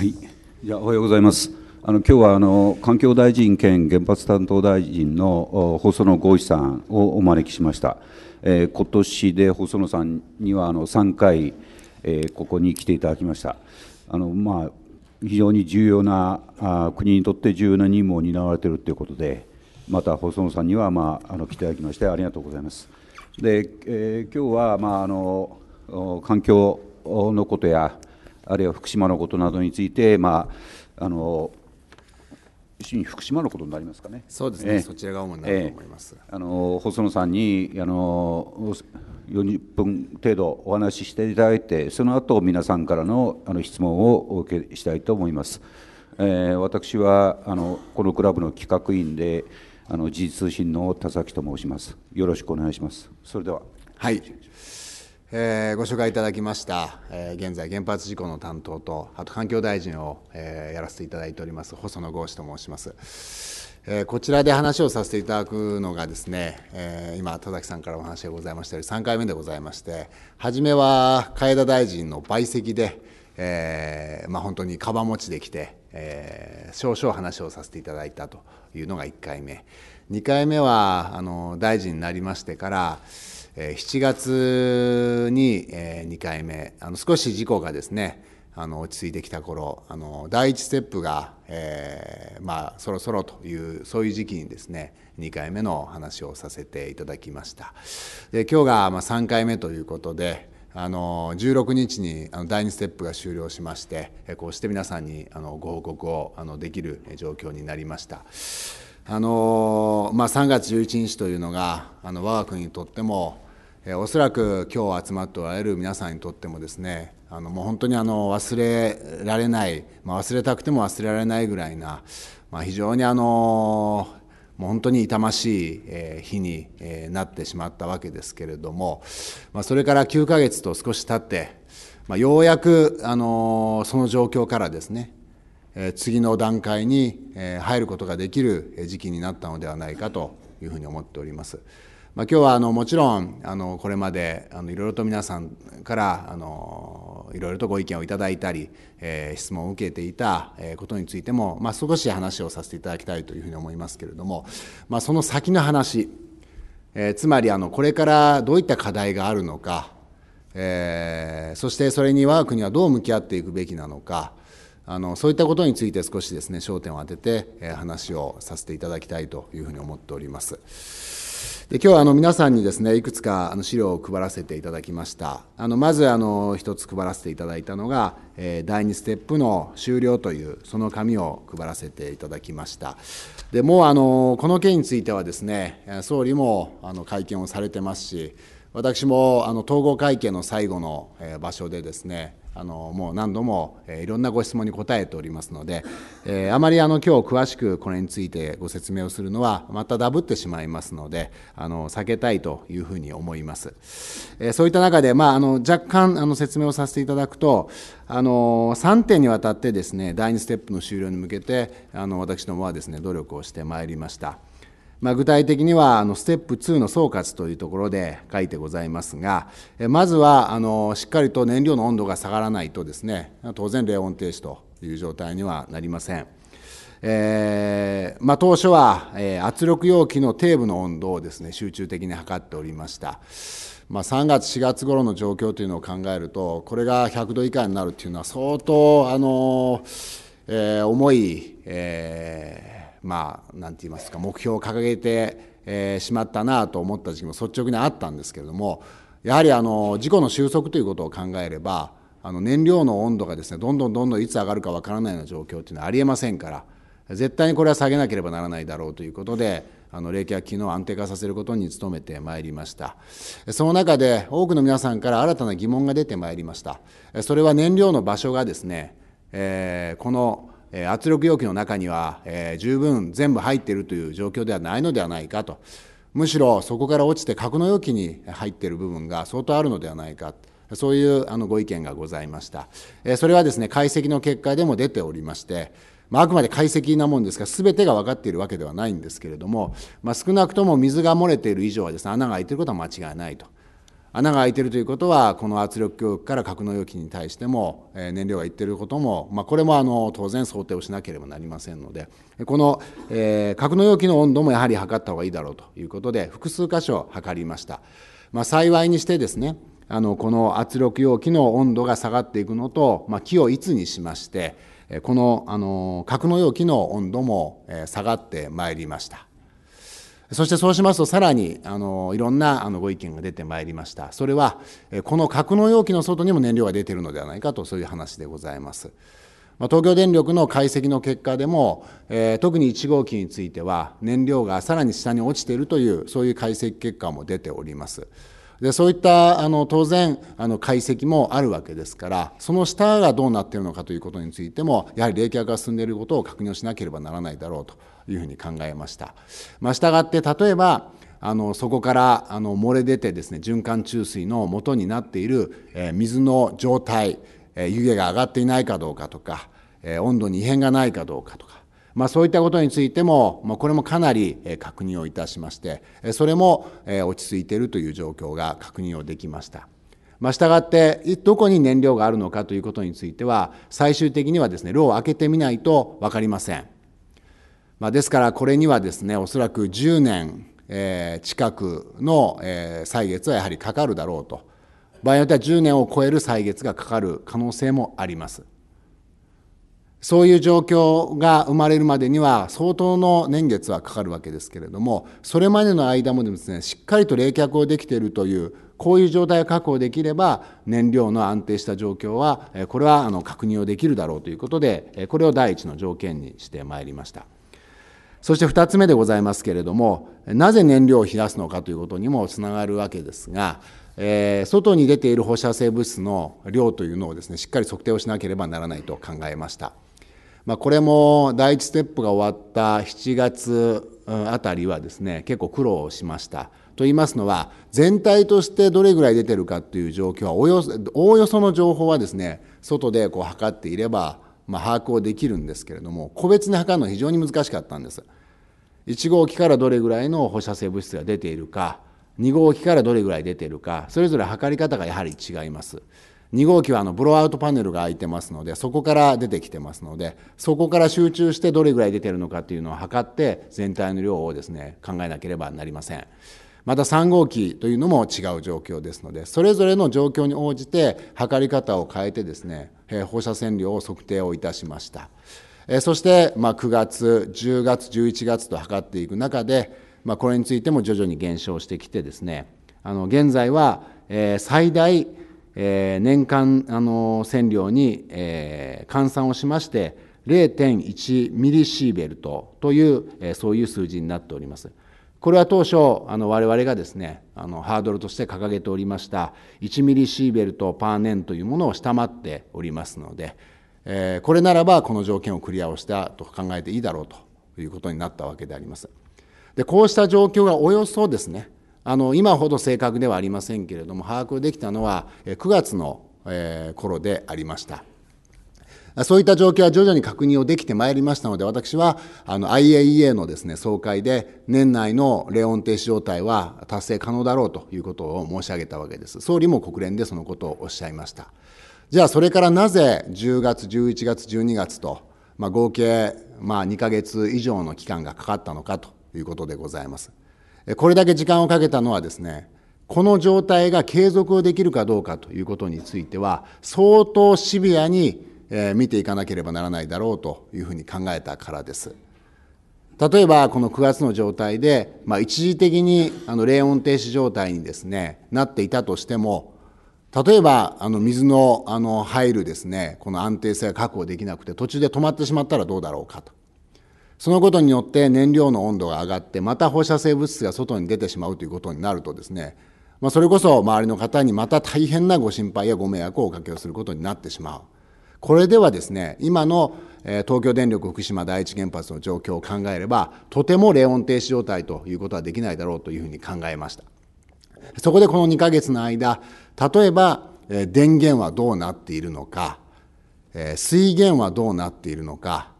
はい、じゃおはようございます。あの今日はあの環境大臣兼原発担当大臣の放送の合さんをお招きしました。えー、今年で細野さんにはあの3回、えー、ここに来ていただきました。あのまあ、非常に重要なあ国にとって重要な任務を担われているということで、また細野さんには、まあ、あの来ていただきましてありがとうございます。で、えー、今日は、まあ、あの環境のことやあるいは福島のことなどについて、まあ、あの一緒に福島のことになりますかね。そうですね、えー、そちらが主になると思います。えー、あの細野さんにあの40分程度お話ししていただいて、その後皆さんからのあの質問をお受けしたいと思います。えー、私はあのこのクラブの企画委員で、あの時事通信の田崎と申します。よろしくお願いします。それでは。はい。えー、ご紹介いただきました、えー、現在原発事故の担当とあと環境大臣を、えー、やらせていただいております細野剛志と申します、えこちらで話をさせていただくのがですね、え今田崎さんからお話がございましたように3回目でございまして初めは海田大臣の陪席で、えまあ、本当にかば持ちできて、え少々話をさせていただいたというのが1回目2回目はあの大臣になりましてからえ7月に、え2回目あの少し事故がですねあの落ち着いてきた頃あの第1ステップが、えー、まあ、そろそろというそういう時期にですね2回目の話をさせていただきましたで今日が、まあ、3回目ということであの16日にあの第2ステップが終了しましてこうして皆さんにあのご報告をあのできる状況になりましたあの、まあ、3月11日というのがあの我が国にとってもえおそらく今日集まっておられる皆さんにとってもですねあのもう本当にあの忘れられない、まあ、忘れたくても忘れられないぐらいな、まあ、非常にあのもう本当に痛ましい、え日に、えなってしまったわけですけれども、まあ、それから9ヶ月と少し経って、まようやく、あのその状況からですね次の段階に入ることができる時期になったのではないかというふうに思っております。まあ、今日はあのもちろんあのこれまでいろいろと皆さんからいろいろとご意見をいただいたり、えー、質問を受けていたことについても、まあ、少し話をさせていただきたいというふうに思いますけれども、まあ、その先の話、えー、つまりあのこれからどういった課題があるのか、えー、そしてそれに我が国はどう向き合っていくべきなのかあのそういったことについて少しですね焦点を当てて、えー、話をさせていただきたいというふうに思っております。で今日はあの皆さんにですねいくつかあの資料を配らせていただきましたあのまずあの一つ配らせていただいたのが、えー、第2ステップの終了というその紙を配らせていただきましたでもうあのこの件についてはですね総理もあの会見をされてますし私もあの統合会見の最後の場所でですねあのもう何度も、えいろんなご質問に答えておりますので、えー、あまりあの今日詳しくこれについてご説明をするのはまたダブってしまいますのであの避けたいというふうに思います、えー、そういった中で、まあ、あの若干あの説明をさせていただくとあの3点にわたってですね第2ステップの終了に向けてあの私どもはですね努力をしてまいりました。まあ、具体的にはあのステップ2の総括というところで書いてございますがまずはあのしっかりと燃料の温度が下がらないとですね当然冷温停止という状態にはなりません。えーまあ、当初は、えー、圧力容器の底部の温度をですね集中的に測っておりました、まあ、3月4月頃の状況というのを考えるとこれが100度以下になるというのは相当、あのーえー、重い、えー、まあ、なんて言いますか、目標を掲げて、えしまったなと思った時期も率直にあったんですけれども、やはりあの事故の収束ということを考えれば、あの燃料の温度がですねどんどんどんどんいつ上がるかわからないような状況というのはありえませんから絶対にこれは下げなければならないだろうということであの冷却機能を安定化させることに努めてまいりましたその中で多くの皆さんから新たな疑問が出てまいりましたそれは燃料の場所がですね、えー、この圧力容器の中には十分全部入っているという状況ではないのではないかとむしろそこから落ちて格納容器に入っている部分が相当あるのではないかそういうあのご意見がございましたそれはですね解析の結果でも出ておりましてまあ、くまで解析なもんですから、すべてが分かっているわけではないんですけれども、ま少なくとも水が漏れている以上はです、ね、穴が開いていることは間違いないと。穴が開いているということはこの圧力教育から格納容器に対しても燃料がいっていることも、まあ、これもあの当然想定をしなければなりませんのでこの、え格納容器の温度もやはり測った方がいいだろうということで複数箇所測りました、まあ、幸いにしてですねあのこの圧力容器の温度が下がっていくのと、まあ、木をいつにしましてこのあの格納容器の温度も下がってまいりました。そしてそうしますとさらにあのいろんなあのご意見が出てまいりましたそれはこの格納容器の外にも燃料が出ているのではないかとそういう話でございます。ま東京電力の解析の結果でも、えー、特に1号機については燃料がさらに下に落ちているというそういう解析結果も出ております。でそういったあの当然あの解析もあるわけですからその下がどうなっているのかということについてもやはり冷却が進んでいることを確認しなければならないだろうというふうに考えました。まあ、したがって例えばあのそこからあの漏れ出てですね循環注水の元になっている、え水の状態、え湯気が上がっていないかどうかとか、え温度に異変がないかどうかとか、まあ、そういったことについても、まあ、これもかなり確認をいたしましてそれも落ち着いているという状況が確認をできました。まあ、したがってどこに燃料があるのかということについては最終的にはですね炉を開けてみないと分かりません。まあ、ですからこれにはですねおそらく10年、えー、近くの、え歳月はやはりかかるだろうと場合によっては10年を超える歳月がかかる可能性もありますそういう状況が生まれるまでには相当の年月はかかるわけですけれどもそれまでの間もですねしっかりと冷却をできているというこういう状態を確保できれば燃料の安定した状況はこれは確認をできるだろうということでこれを第一の条件にしてまいりました。そして2つ目でございますけれどもなぜ燃料を冷やすのかということにもつながるわけですが、えー、外に出ている放射性物質の量というのをですねしっかり測定をしなければならないと考えました、まあ、これも第1ステップが終わった7月あたりはですね結構苦労しましたと言いますのは全体としてどれぐらい出てるかという状況はおよその情報はですね外でこう測っていればまあ、把握をできるんですけれども個別に測るのは非常に難しかったんです1号機からどれぐらいの放射性物質が出ているか2号機からどれぐらい出ているかそれぞれ測り方がやはり違います2号機はあのブローアウトパネルが開いてますのでそこから出てきてますのでそこから集中してどれぐらい出てるのかというのを測って全体の量をですね考えなければなりませんまた3号機というのも違う状況ですのでそれぞれの状況に応じて測り方を変えてですね放射線量を測定をいたしました。そして、ま9月、10月、11月と測っていく中で、まこれについても徐々に減少してきてですね、あの現在は、え最大、え年間あの線量に、え換算をしまして、0.1ミリシーベルトという、えそういう数字になっております。これは当初、あの我々がですね、あのハードルとして掲げておりました1ミリシーベルトパーネンというものを下回っておりますので、えー、これならばこの条件をクリアをしたと考えていいだろうということになったわけであります。でこうした状況がおよそですね、あの今ほど正確ではありませんけれども、把握できたのは9月の頃でありました。そういった状況は徐々に確認をできてまいりましたので、私はあの IAEA のですね、総会で年内のレオン停止状態は達成可能だろうということを申し上げたわけです。総理も国連でそのことをおっしゃいました。じゃあそれからなぜ10月、11月、12月と、まあ、合計、まあ、2か月以上の期間がかかったのかということでございます。これだけ時間をかけたのはですね、この状態が継続できるかどうかということについては、相当シビアにえ見ていかなければならないだろうというふうに考えたからです。例えばこの9月の状態で、まあ、一時的にあの冷温停止状態にです、ね、なっていたとしても例えばあの水のあの入るです、ね、この安定性が確保できなくて途中で止まってしまったらどうだろうかとそのことによって燃料の温度が上がってまた放射性物質が外に出てしまうということになるとですね、まあ、それこそ周りの方にまた大変なご心配やご迷惑をおかけをすることになってしまうこれではですね今の東京電力福島第一原発の状況を考えればとても冷温停止状態ということはできないだろうというふうに考えましたそこでこの2ヶ月の間例えば電源はどうなっているのか水源はどうなっているのか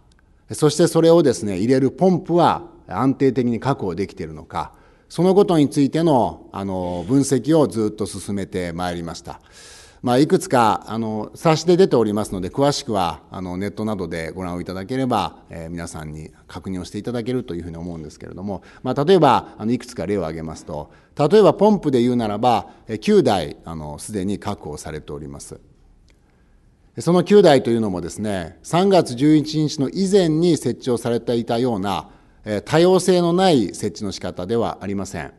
そしてそれをですね入れるポンプは安定的に確保できているのかそのことについてのあの分析をずっと進めてまいりました。まあ、いくつかあの冊子で出ておりますので詳しくはあのネットなどでご覧をいただければ、えー、皆さんに確認をしていただけるというふうに思うんですけれども、まあ、例えばあのいくつか例を挙げますと例えばポンプで言うならば9台すでに確保されております。その9台というのもですね3月11日の以前に設置をされていたような多様性のない設置の仕方ではありません。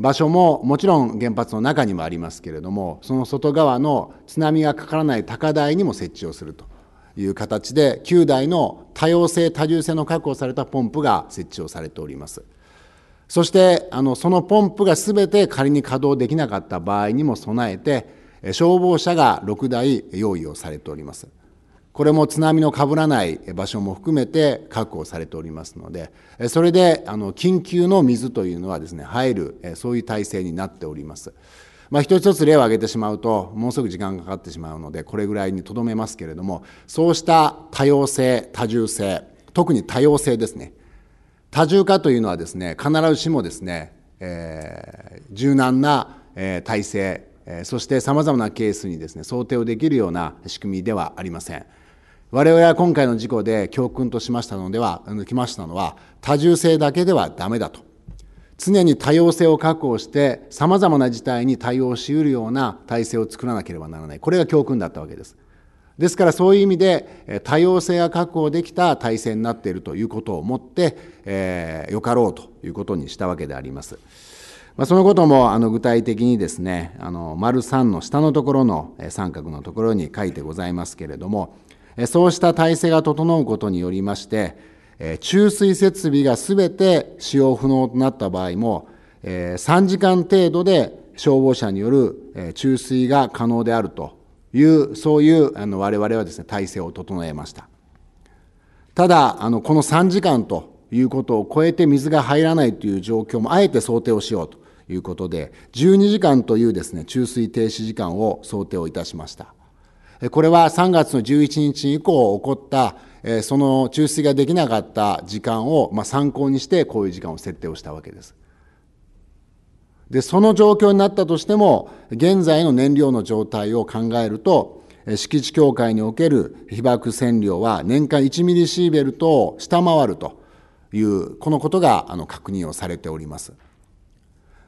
場所ももちろん原発の中にもありますけれどもその外側の津波がかからない高台にも設置をするという形で9台の多様性多重性の確保されたポンプが設置をされておりますそしてあのそのポンプが全て仮に稼働できなかった場合にも備えて消防車が6台用意をされておりますこれも津波のかぶらない場所も含めて確保されておりますので、それであの緊急の水というのはですね、入る、そういう体制になっております。まあ、一つ一つ例を挙げてしまうと、もうすぐ時間がかかってしまうので、これぐらいにとどめますけれども、そうした多様性、多重性、特に多様性ですね。多重化というのはですね、必ずしもですね、えー、柔軟な、え体制、えそしてさまざまなケースにですね、想定をできるような仕組みではありません。我々は今回の事故で教訓としましたのでは、抜きましたのは、多重性だけではダメだと。常に多様性を確保して、様々な事態に対応しうるような体制を作らなければならない。これが教訓だったわけです。ですからそういう意味で、多様性が確保できた体制になっているということをもって、えー、よかろうということにしたわけであります。まあ、そのこともあの具体的にですね、あの丸3の下のところの三角のところに書いてございますけれども、そうした体制が整うことによりまして、注水設備がすべて使用不能となった場合も、3時間程度で消防車による注水が可能であるという、そういうあの我々はですね、体制を整えました。ただ、あのこの3時間ということを超えて水が入らないという状況もあえて想定をしようということで、12時間というですね、注水停止時間を想定をいたしました。これは3月の11日以降起こったその抽出ができなかった時間を参考にしてこういう時間を設定をしたわけです。でその状況になったとしても現在の燃料の状態を考えると敷地境界における被爆線量は年間1ミリシーベルトを下回るというこのことがあの確認をされております。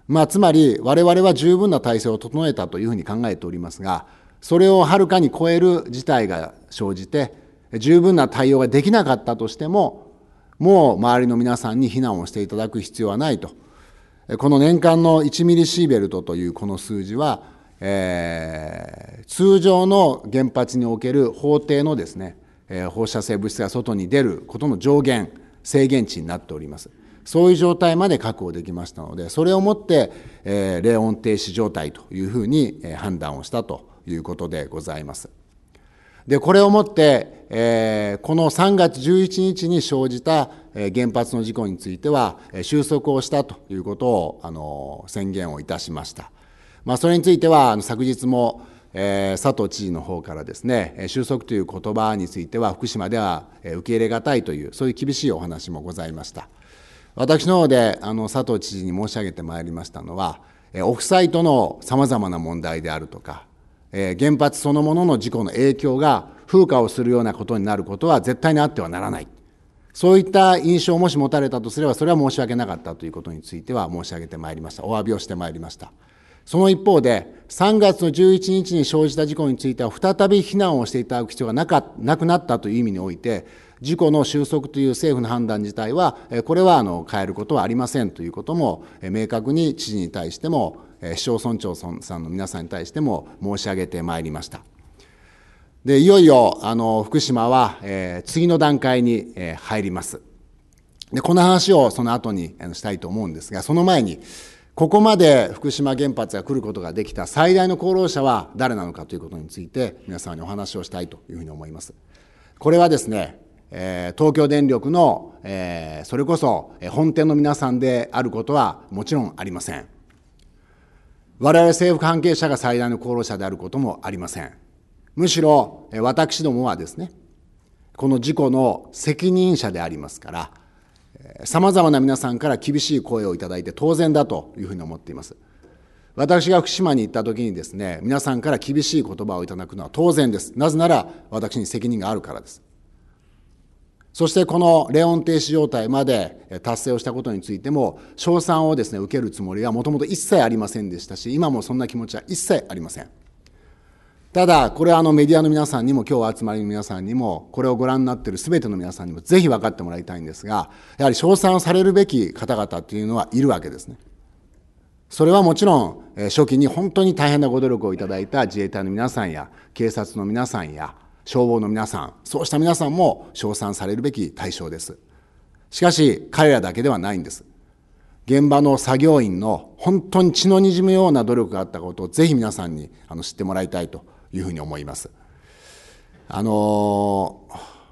まあ、つまり我々は十分な体制を整えたというふうに考えておりますがそれをはるかに超える事態が生じて十分な対応ができなかったとしてももう周りの皆さんに避難をしていただく必要はないとこの年間の1ミリシーベルトというこの数字は、えー、通常の原発における法定のですね、放射性物質が外に出ることの上限制限値になっておりますそういう状態まで確保できましたのでそれをもって、えー、冷温停止状態というふうに判断をしたということでございます。でこれをもって、えー、この3月11日に生じた原発の事故については収束をしたということをあの宣言をいたしました。まあ、それについては昨日もえ佐藤知事の方からですね収束という言葉については福島では受け入れがたいというそういう厳しいお話もございました私の方であの佐藤知事に申し上げてまいりましたのはオフサイトのさまざまな問題であるとか原発そのものの事故の影響が風化をするようなことになることは絶対にあってはならない。そういった印象をもし持たれたとすれば、それは申し訳なかったということについては申し上げてまいりました。お詫びをしてまいりました。その一方で、3月の11日に生じた事故については、再び避難をしていただく必要がなかなくなったという意味において、事故の収束という政府の判断自体は、これはあの変えることはありませんということも、明確に知事に対しても市町村長さんの皆さんに対しても申し上げてまいりました。でいよいよあの福島は、えー、次の段階に、えー、入ります。でこの話をその後にあのしたいと思うんですがその前にここまで福島原発が来ることができた最大の功労者は誰なのかということについて皆さんにお話をしたいというふうに思います。これはですね、えー、東京電力の、えー、それこそ本店の皆さんであることはもちろんありません。我々政府関係者が最大の功労者であることもありません。むしろ、私どもはですね、この事故の責任者でありますから、さまざまな皆さんから厳しい声をいただいて当然だというふうに思っています。私が福島に行った時にですね、皆さんから厳しい言葉をいただくのは当然です。なぜなら私に責任があるからです。そしてこのレオン停止状態まで達成をしたことについても、賞賛をですね、受けるつもりはもともと一切ありませんでしたし、今もそんな気持ちは一切ありません。ただ、これはあのメディアの皆さんにも、今日集まりの皆さんにも、これをご覧になっているべての皆さんにも、ぜひ分かってもらいたいんですが、やはり称賛されるべき方々というのはいるわけですね。それはもちろん、初期に本当に大変なご努力をいただいた自衛隊の皆さんや、警察の皆さんや、消防の皆さん、そうした皆さんも称賛されるべき対象です。しかし、彼らだけではないんです。現場の作業員の本当に血のにじむような努力があったことをぜひ皆さんにあの知ってもらいたいというふうに思います。あの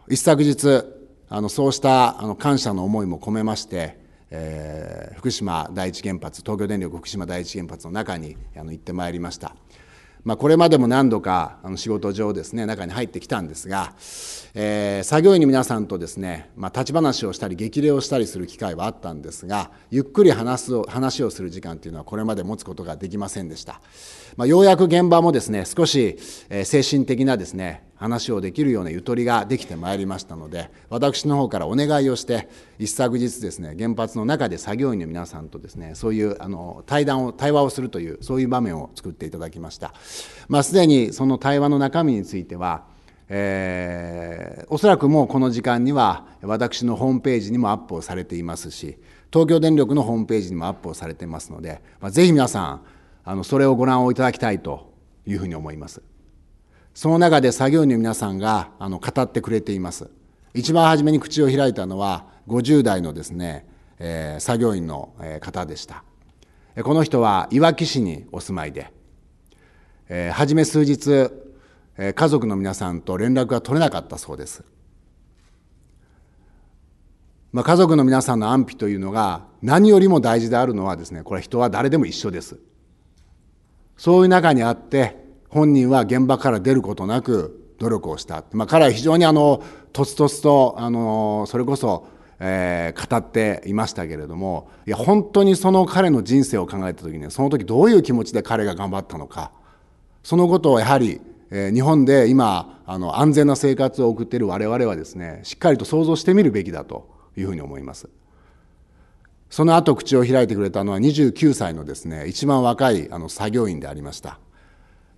一昨日あのそうしたあの感謝の思いも込めまして、えー、福島第一原発東京電力福島第一原発の中にあの行ってまいりました。まあ、これまでも何度かあの仕事上ですね中に入ってきたんですが、えー、作業員の皆さんとですね、まあ、立ち話をしたり激励をしたりする機会はあったんですがゆっくり話す話をする時間というのはこれまで持つことができませんでした、まあ、ようやく現場もですね少し、精神的なですね話をできるようなゆとりができてまいりましたので私の方からお願いをして一昨日ですね原発の中で作業員の皆さんとですねそういうあの対談を対話をするというそういう場面を作っていただきました、まあ、すでにその対話の中身についてはえー、おそらくもうこの時間には私のホームページにもアップをされていますし東京電力のホームページにもアップをされていますので、まあ、ぜひ皆さんあのそれをご覧をいただきたいというふうに思いますその中で作業員の皆さんがあの語ってくれています一番初めに口を開いたのは50代のですね、えー、作業員の方でしたこの人はいわき市にお住まいで、えー、初め数日え家族の皆さんと連絡が取れなかったそうです。まあ、家族の皆さんの安否というのが何よりも大事であるのはですねこれ人は誰でも一緒ですそういう中にあって本人は現場から出ることなく努力をした、まあ、彼は非常にあのとつとつとあのそれこそ、えー、語っていましたけれどもいや本当にその彼の人生を考えた時にその時どういう気持ちで彼が頑張ったのかそのことをやはりえ日本で今あの安全な生活を送っている我々はですねしっかりと想像してみるべきだというふうに思います。その後口を開いてくれたのは29歳のですね一番若いあの作業員でありました。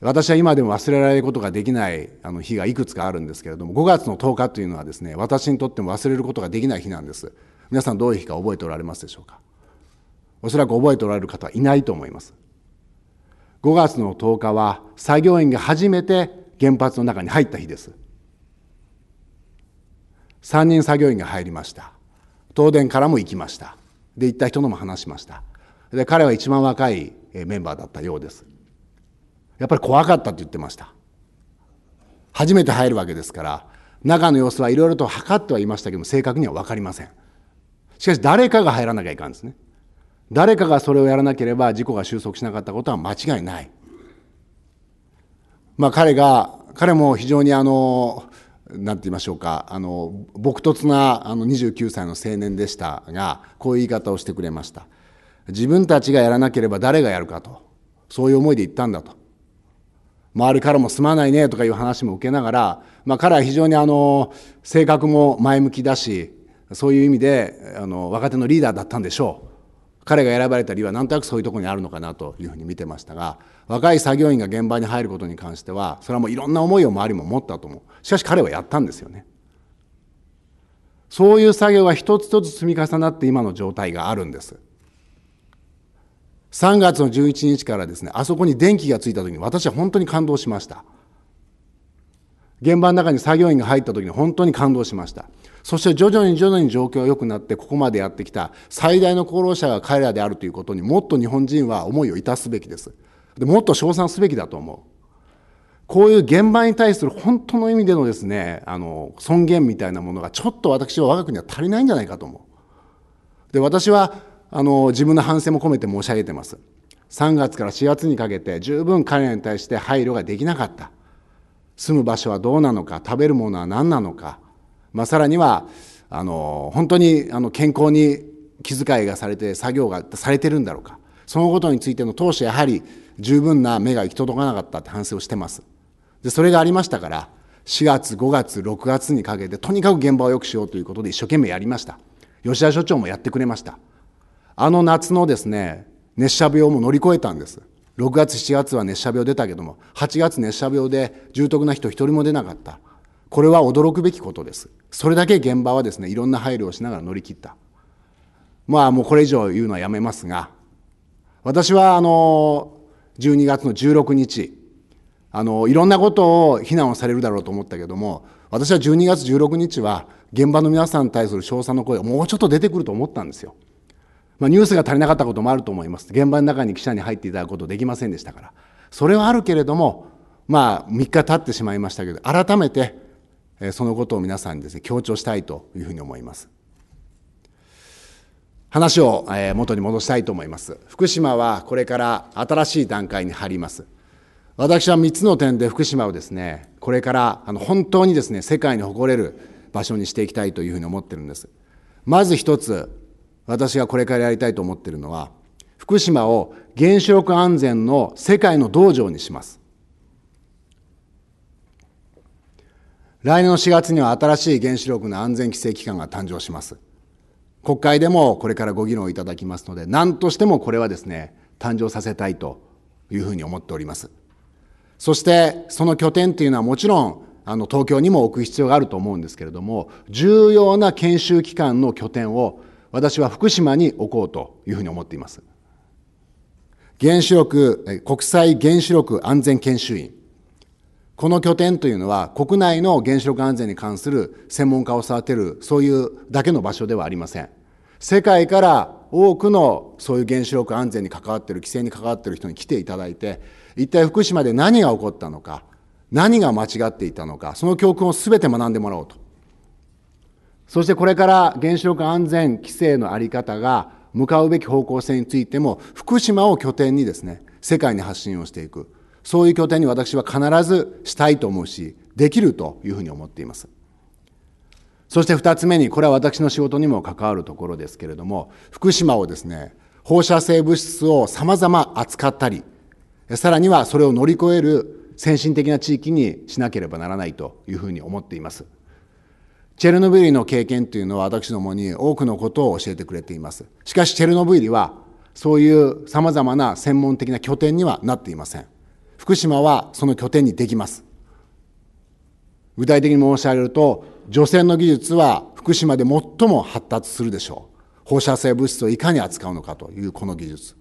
私は今でも忘れられることができないあの日がいくつかあるんですけれども5月の10日というのはですね私にとっても忘れることができない日なんです皆さんどういう日か覚えておられますでしょうかおそらく覚えておられる方はいないと思います5月の10日は作業員が初めて原発の中に入った日です3人作業員が入りました東電からも行きましたで行った人のも話しましたで彼は一番若いメンバーだったようですやっぱり怖かったって言ってました初めて入るわけですから中の様子はいろいろと測ってはいましたけども正確には分かりませんしかし誰かが入らなきゃいかんですね誰かがそれをやらなければ事故が収束しなかったことは間違いない。まあ、彼が彼も非常にあのなんて言いましょうかあの朴突なあの29歳の青年でしたがこういう言い方をしてくれました自分たちがやらなければ誰がやるかとそういう思いで言ったんだと周りからもすまないねとかいう話も受けながら、まあ、彼は非常にあの性格も前向きだしそういう意味であの若手のリーダーだったんでしょう彼が選ばれた理由はなんとなくそういうところにあるのかなというふうに見てましたが若い作業員が現場に入ることに関してはそれはもういろんな思いを周りも持ったと思うしかし彼はやったんですよねそういう作業が一つ一つ積み重なって今の状態があるんです3月の11日からですねあそこに電気がついた時に私は本当に感動しました現場の中に作業員が入った時に本当に感動しましたそして徐々に徐々に状況が良くなってここまでやってきた最大の功労者が彼らであるということにもっと日本人は思いをいたすべきですでもっと称賛すべきだと思うこういう現場に対する本当の意味でのですねあの尊厳みたいなものがちょっと私は我が国は足りないんじゃないかと思うで私はあの自分の反省も込めて申し上げてます3月から4月にかけて十分彼らに対して配慮ができなかった住む場所はどうなのか食べるものは何なのかまあ、さらにはあの本当にあの健康に気遣いがされて作業がされてるんだろうかそのことについての当初やはり十分な目が行き届かなかったって反省をしてますでそれがありましたから4月5月6月にかけてとにかく現場を良くしようということで一生懸命やりました吉田所長もやってくれましたあの夏のですね熱射病も乗り越えたんです6月7月は熱射病出たけども8月熱射病で重篤な人一人も出なかったこれは驚くべきことです。それだけ現場はですね、いろんな配慮をしながら乗り切った。まあもうこれ以上言うのはやめますが、私はあの、12月の16日、あの、いろんなことを非難をされるだろうと思ったけども、私は12月16日は現場の皆さんに対する称賛の声がもうちょっと出てくると思ったんですよ。まあ、ニュースが足りなかったこともあると思います。現場の中に記者に入っていただくことできませんでしたから。それはあるけれども、まあ3日経ってしまいましたけど、改めてそのことを皆さんにですね、強調したいというふうに思います。話を元に戻したいと思います。福島はこれから新しい段階に入ります。私は3つの点で福島をですね、これから本当にですね、世界に誇れる場所にしていきたいというふうに思ってるんです。まず一つ、私がこれからやりたいと思ってるのは、福島を原子力安全の世界の道場にします。来年の4月には新しい原子力の安全規制機関が誕生します。国会でもこれからご議論いただきますので、何としてもこれはですね、誕生させたいというふうに思っております。そして、その拠点というのはもちろん、あの東京にも置く必要があると思うんですけれども、重要な研修機関の拠点を私は福島に置こうというふうに思っています。原子力、国際原子力安全研修員、この拠点というのは国内の原子力安全に関する専門家を育てるそういうだけの場所ではありません世界から多くのそういう原子力安全に関わっている規制に関わっている人に来ていただいて一体福島で何が起こったのか何が間違っていたのかその教訓を全て学んでもらおうとそしてこれから原子力安全規制のあり方が向かうべき方向性についても福島を拠点にですね世界に発信をしていくそういう拠点に私は必ずしたいと思うし、できるというふうに思っています。そして2つ目に、これは私の仕事にも関わるところですけれども、福島をですね、放射性物質を様々扱ったり、さらにはそれを乗り越える先進的な地域にしなければならないというふうに思っています。チェルノブイリの経験というのは私どもに多くのことを教えてくれています。しかしチェルノブイリはそういう様々な専門的な拠点にはなっていません。福島はその拠点にできます。具体的に申し上げると、除染の技術は福島で最も発達するでしょう。放射性物質をいかに扱うのかというこの技術。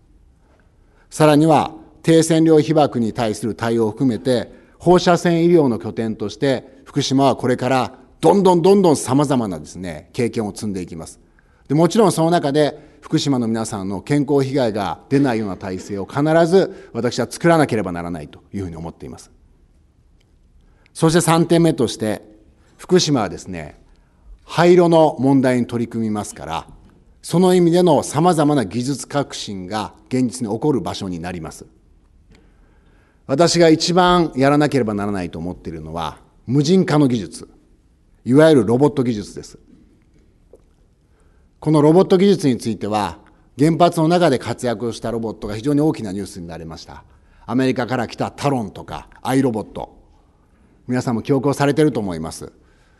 さらには、低線量被爆に対する対応を含めて、放射線医療の拠点として、福島はこれからどんどんどんどん様々なですね、経験を積んでいきます。でもちろんその中で、福島の皆さんの健康被害が出ないような体制を必ず私は作らなければならないというふうに思っています。そして3点目として、福島はですね、廃炉の問題に取り組みますから、その意味でのさまざまな技術革新が現実に起こる場所になります。私が一番やらなければならないと思っているのは、無人化の技術、いわゆるロボット技術です。このロボット技術については、原発の中で活躍したロボットが非常に大きなニュースになりました。アメリカから来たタロンとかアイロボット。皆さんも記憶をされてると思います。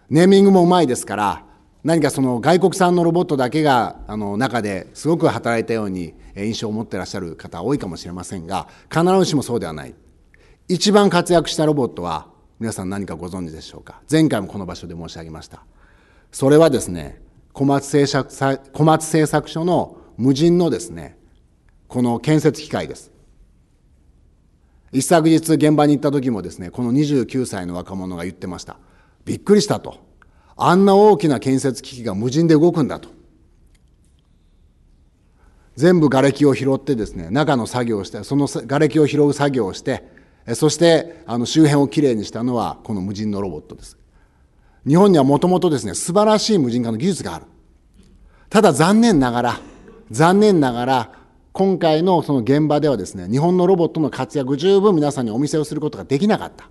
ネーミングもうまいですから、何かその外国産のロボットだけがあの中ですごく働いたように印象を持ってらっしゃる方多いかもしれませんが必ずしもそうではない一番活躍したロボットは皆さん何かご存知でしょうか前回もこの場所で申し上げましたそれはですね小松製作小松製作所の無人のですね、この建設機械です。一昨日現場に行った時もですね、この29歳の若者が言ってました。びっくりしたと。あんな大きな建設機器が無人で動くんだと。全部瓦礫を拾ってですね、中の作業をして、その瓦礫を拾う作業をして、そしてあの周辺をきれいにしたのはこの無人のロボットです。日本にはもともとですね、素晴らしい無人化の技術がある。ただ残念ながら、残念ながら、今回のその現場ではですね、日本のロボットの活躍、十分皆さんにお見せをすることができなかった。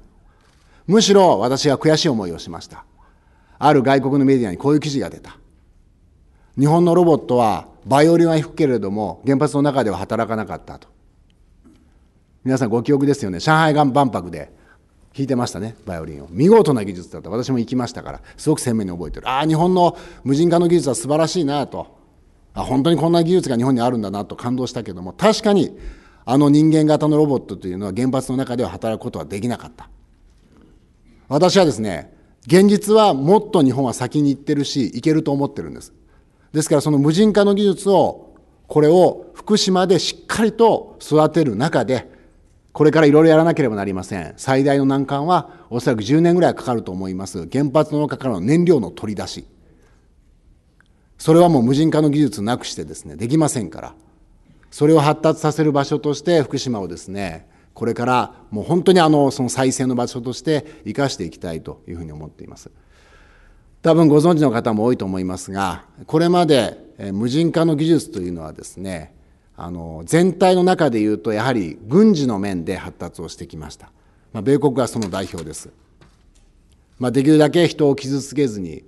むしろ私は悔しい思いをしました。ある外国のメディアにこういう記事が出た。日本のロボットはバイオリンは弾くけれども、原発の中では働かなかったと。皆さんご記憶ですよね。上海岸万博で弾いてましたねバイオリンを見事な技術だった私も行きましたからすごく鮮明に覚えてるああ日本の無人化の技術は素晴らしいなとあ本当にこんな技術が日本にあるんだなと感動したけども確かにあの人間型のロボットというのは原発の中では働くことはできなかった私はですね現実はもっと日本は先に行ってるし行けると思ってるんですですからその無人化の技術をこれを福島でしっかりと育てる中でこれからいろいろやらなければなりません。最大の難関は、おそらく10年ぐらいかかると思います。原発の中からの燃料の取り出し。それはもう無人化の技術なくしてですね、できませんから。それを発達させる場所として、福島をですね、これからもう本当にあの、その再生の場所として生かしていきたいというふうに思っています。多分ご存知の方も多いと思いますが、これまで無人化の技術というのはですね、あの全体の中でいうとやはり軍事の面で発達をしてきました、まあ、米国がその代表です、まあ、できるだけ人を傷つけずに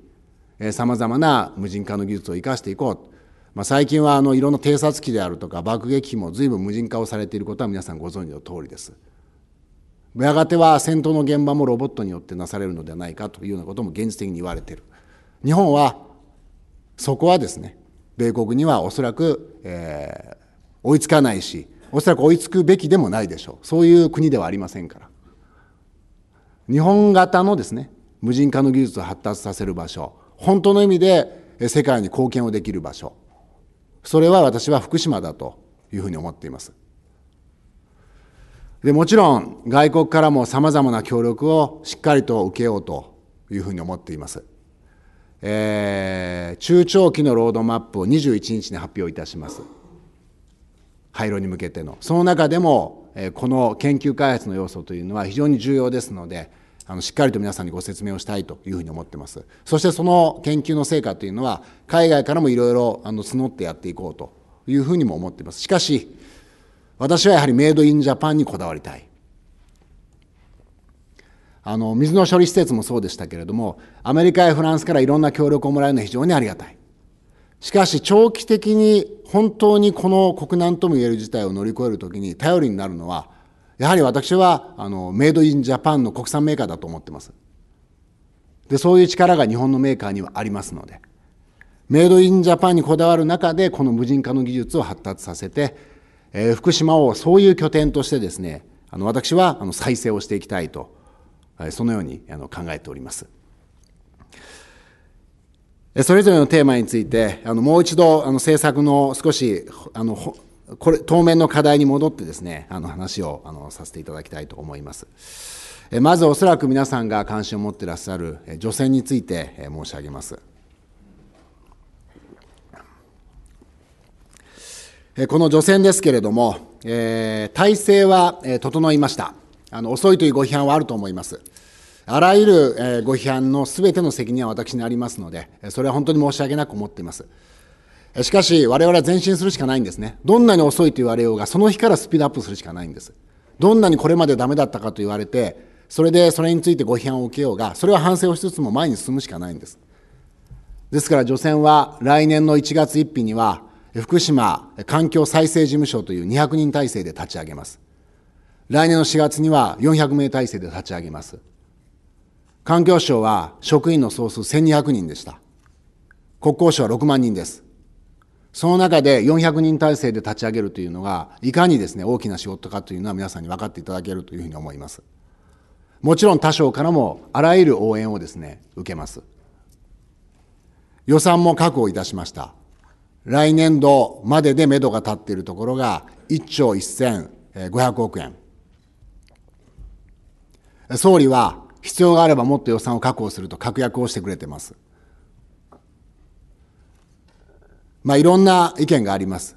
さまざまな無人化の技術を生かしていこう、まあ、最近はあのいろんな偵察機であるとか爆撃機も随分無人化をされていることは皆さんご存知の通りですやがては戦闘の現場もロボットによってなされるのではないかというようなことも現実的に言われている日本はそこはですね米国にはおそらく、えー、追いつかないしおそらく追いつくべきでもないでしょうそういう国ではありませんから日本型のですね無人化の技術を発達させる場所本当の意味で世界に貢献をできる場所それは私は福島だというふうに思っていますでもちろん外国からもさまざまな協力をしっかりと受けようというふうに思っています、えー、中長期のロードマップを21日に発表いたします廃炉に向けてのその中でもこの研究開発の要素というのは非常に重要ですのであのしっかりと皆さんにご説明をしたいというふうに思ってますそしてその研究の成果というのは海外からもいろいろ募ってやっていこうというふうにも思っていますしかし私はやはりメイドインジャパンにこだわりたいあの水の処理施設もそうでしたけれどもアメリカやフランスからいろんな協力をもらえるのは非常にありがたいしかし長期的に本当にこの国難ともいえる事態を乗り越えるときに頼りになるのはやはり私はあのメイドインジャパンの国産メーカーだと思ってますでそういう力が日本のメーカーにはありますのでメイドインジャパンにこだわる中でこの無人化の技術を発達させて、えー、福島をそういう拠点としてですねあの私はあの再生をしていきたいとそのようにあの考えております。それぞれのテーマについて、あのもう一度、あの政策の少し、あのこれ当面の課題に戻ってですね、あの話をあのさせていただきたいと思います。まずおそらく皆さんが関心を持っていらっしゃる除染について申し上げます。この除染ですけれども、えー、体制は整いました。あの遅いというご批判はあると思います。あらゆるご批判のすべての責任は私にありますので、それは本当に申し訳なく思っています。しかし、我々は前進するしかないんですね。どんなに遅いと言われようが、その日からスピードアップするしかないんです。どんなにこれまでダメだったかと言われて、それでそれについてご批判を受けようが、それは反省をしつつも前に進むしかないんです。ですから、除染は来年の1月1日には、福島環境再生事務所という200人体制で立ち上げます。来年の4月には400名体制で立ち上げます。環境省は職員の総数1200人でした。国交省は6万人です。その中で400人体制で立ち上げるというのが、いかにですね、大きな仕事かというのは皆さんに分かっていただけるというふうに思います。もちろん他省からもあらゆる応援をですね、受けます。予算も確保いたしました。来年度まででめどが立っているところが1兆1500億円。総理は必要があればもっと予算を確保すると確約をしてくれてます。まあ、いろんな意見があります。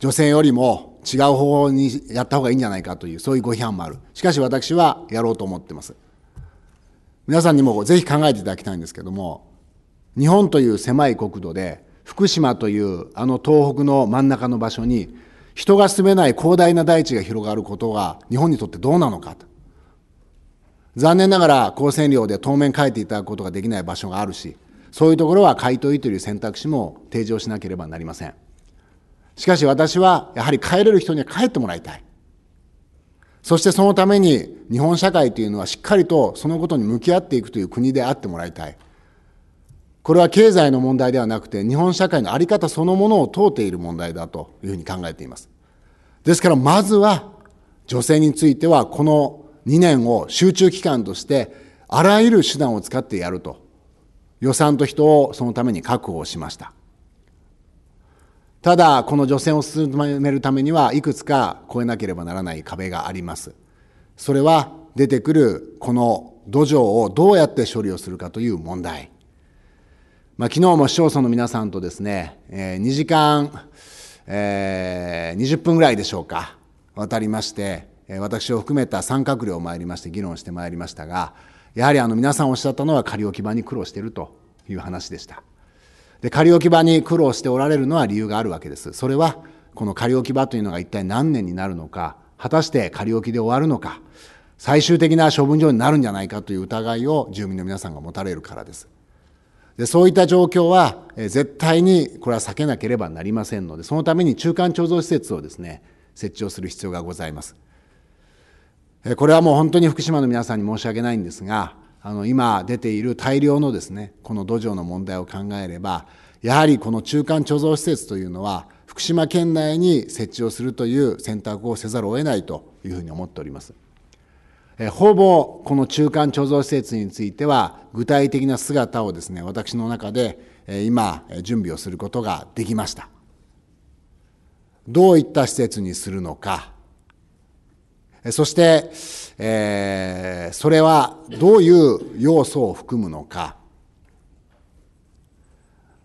女性よりも違う方法にやった方がいいんじゃないかという、そういうご批判もある。しかし私はやろうと思ってます。皆さんにもぜひ考えていただきたいんですけども、日本という狭い国土で、福島というあの東北の真ん中の場所に、人が住めない広大な大地が広がることが日本にとってどうなのかと。残念ながら公選料で当面書いていただくことができない場所があるし、そういうところは買い取りという選択肢も提示をしなければなりません。しかし私はやはり帰れる人には帰ってもらいたい。そしてそのために日本社会というのはしっかりとそのことに向き合っていくという国であってもらいたい。これは経済の問題ではなくて日本社会のあり方そのものを問うている問題だというふうに考えています。ですからまずは女性についてはこの2年を集中期間としてあらゆる手段を使ってやると予算と人をそのために確保しましたただこの除染を進めるためにはいくつか越えなければならない壁がありますそれは出てくるこの土壌をどうやって処理をするかという問題まあ、昨日も市町村の皆さんとですね、えー、2時間、えー、20分ぐらいでしょうか、渡りまして、私を含めた3閣僚を参りまして議論してまいりましたが、やはりあの皆さんおっしゃったのは仮置き場に苦労しているという話でした。で仮置き場に苦労しておられるのは理由があるわけです。それはこの仮置き場というのが一体何年になるのか、果たして仮置きで終わるのか、最終的な処分場になるんじゃないかという疑いを住民の皆さんが持たれるからです。でそういった状況は、え絶対にこれは避けなければなりませんので、そのために中間貯蔵施設をですね、設置をする必要がございます。これはもう本当に福島の皆さんに申し訳ないんですが、あの今出ている大量のですね、この土壌の問題を考えれば、やはりこの中間貯蔵施設というのは、福島県内に設置をするという選択をせざるを得ないというふうに思っております。えほぼこの中間貯蔵施設については、具体的な姿をですね、私の中で今、準備をすることができました。どういった施設にするのか、そして、えー、それはどういう要素を含むのか、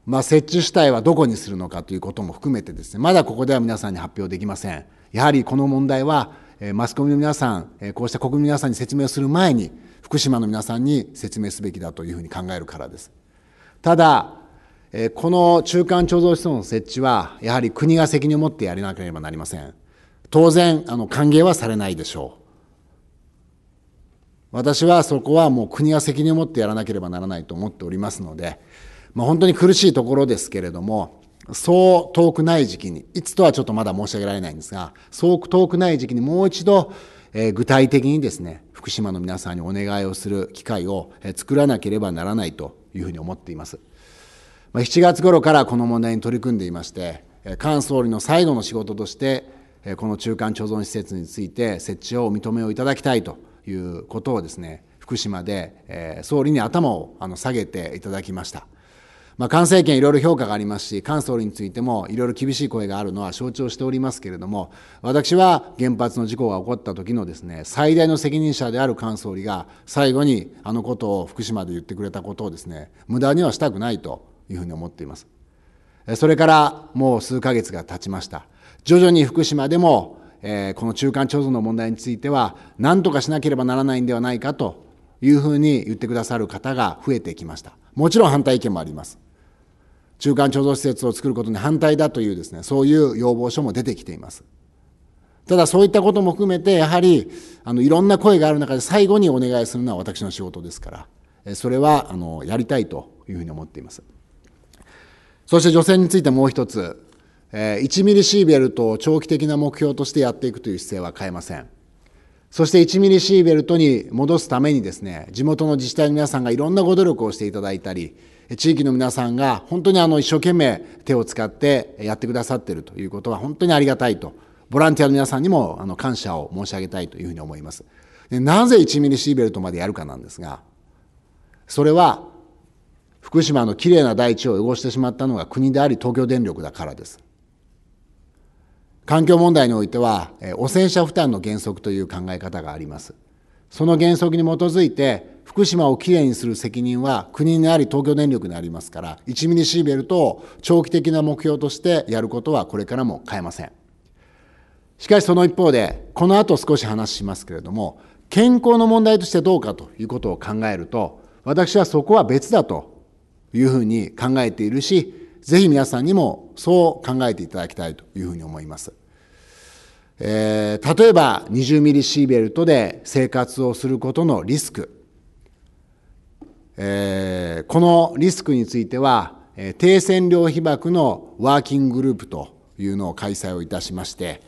まあ、設置主体はどこにするのかということも含めてですね、まだここでは皆さんに発表できません。やはりこの問題は、マスコミの皆さん、こうした国民の皆さんに説明をする前に、福島の皆さんに説明すべきだというふうに考えるからです。ただ、この中間貯蔵施設の設置は、やはり国が責任を持ってやらなければなりません。当然、あの、歓迎はされないでしょう。私はそこはもう国が責任を持ってやらなければならないと思っておりますので、まあ、本当に苦しいところですけれども、そう遠くない時期に、いつとはちょっとまだ申し上げられないんですが、そう遠くない時期にもう一度、えー、具体的にですね、福島の皆さんにお願いをする機会を、え作らなければならないというふうに思っています。まあ、7月頃からこの問題に取り組んでいまして、菅総理の最後の仕事として、この中間貯蔵施設について設置をお認めをいただきたいということをですね福島で総理に頭を下げていただきました。まあ、菅政権いろいろ評価がありますし、菅総理についてもいろいろ厳しい声があるのは承知をしておりますけれども、私は原発の事故が起こった時のですね、最大の責任者である菅総理が最後にあのことを福島で言ってくれたことをですね、無駄にはしたくないというふうに思っています。それからもう数ヶ月が経ちました。徐々に福島でも、えこの中間貯蔵の問題については、何とかしなければならないんではないかというふうに言ってくださる方が増えてきました。もちろん反対意見もあります。中間貯蔵施設を作ることに反対だというですね、そういう要望書も出てきています。ただそういったことも含めて、やはり、あの、いろんな声がある中で最後にお願いするのは私の仕事ですから、それは、あの、やりたいというふうに思っています。そして女性についてもう一つ、1ミリシーベルトを長期的な目標としてやっていくという姿勢は変えません。そして1ミリシーベルトに戻すためにですね、地元の自治体の皆さんがいろんなご努力をしていただいたり、地域の皆さんが本当にあの一生懸命手を使ってやってくださっているということは本当にありがたいと、ボランティアの皆さんにもあの感謝を申し上げたいというふうに思います。でなぜ1ミリシーベルトまでやるかなんですが、それは福島のきれいな大地を汚してしまったのが国であり東京電力だからです。環境問題においては、汚染者負担の原則という考え方があります。その原則に基づいて、福島をきれいにする責任は国にあり東京電力にありますから、1ミリシーベルトを長期的な目標としてやることはこれからも変えません。しかしその一方で、この後少し話しますけれども、健康の問題としてどうかということを考えると、私はそこは別だというふうに考えているし、ぜひ皆さんにもそう考えていただきたいというふうに思います。えー、例えば20ミリシーベルトで生活をすることのリスク、えー、このリスクについては、え低線量被爆のワーキンググループというのを開催をいたしまして、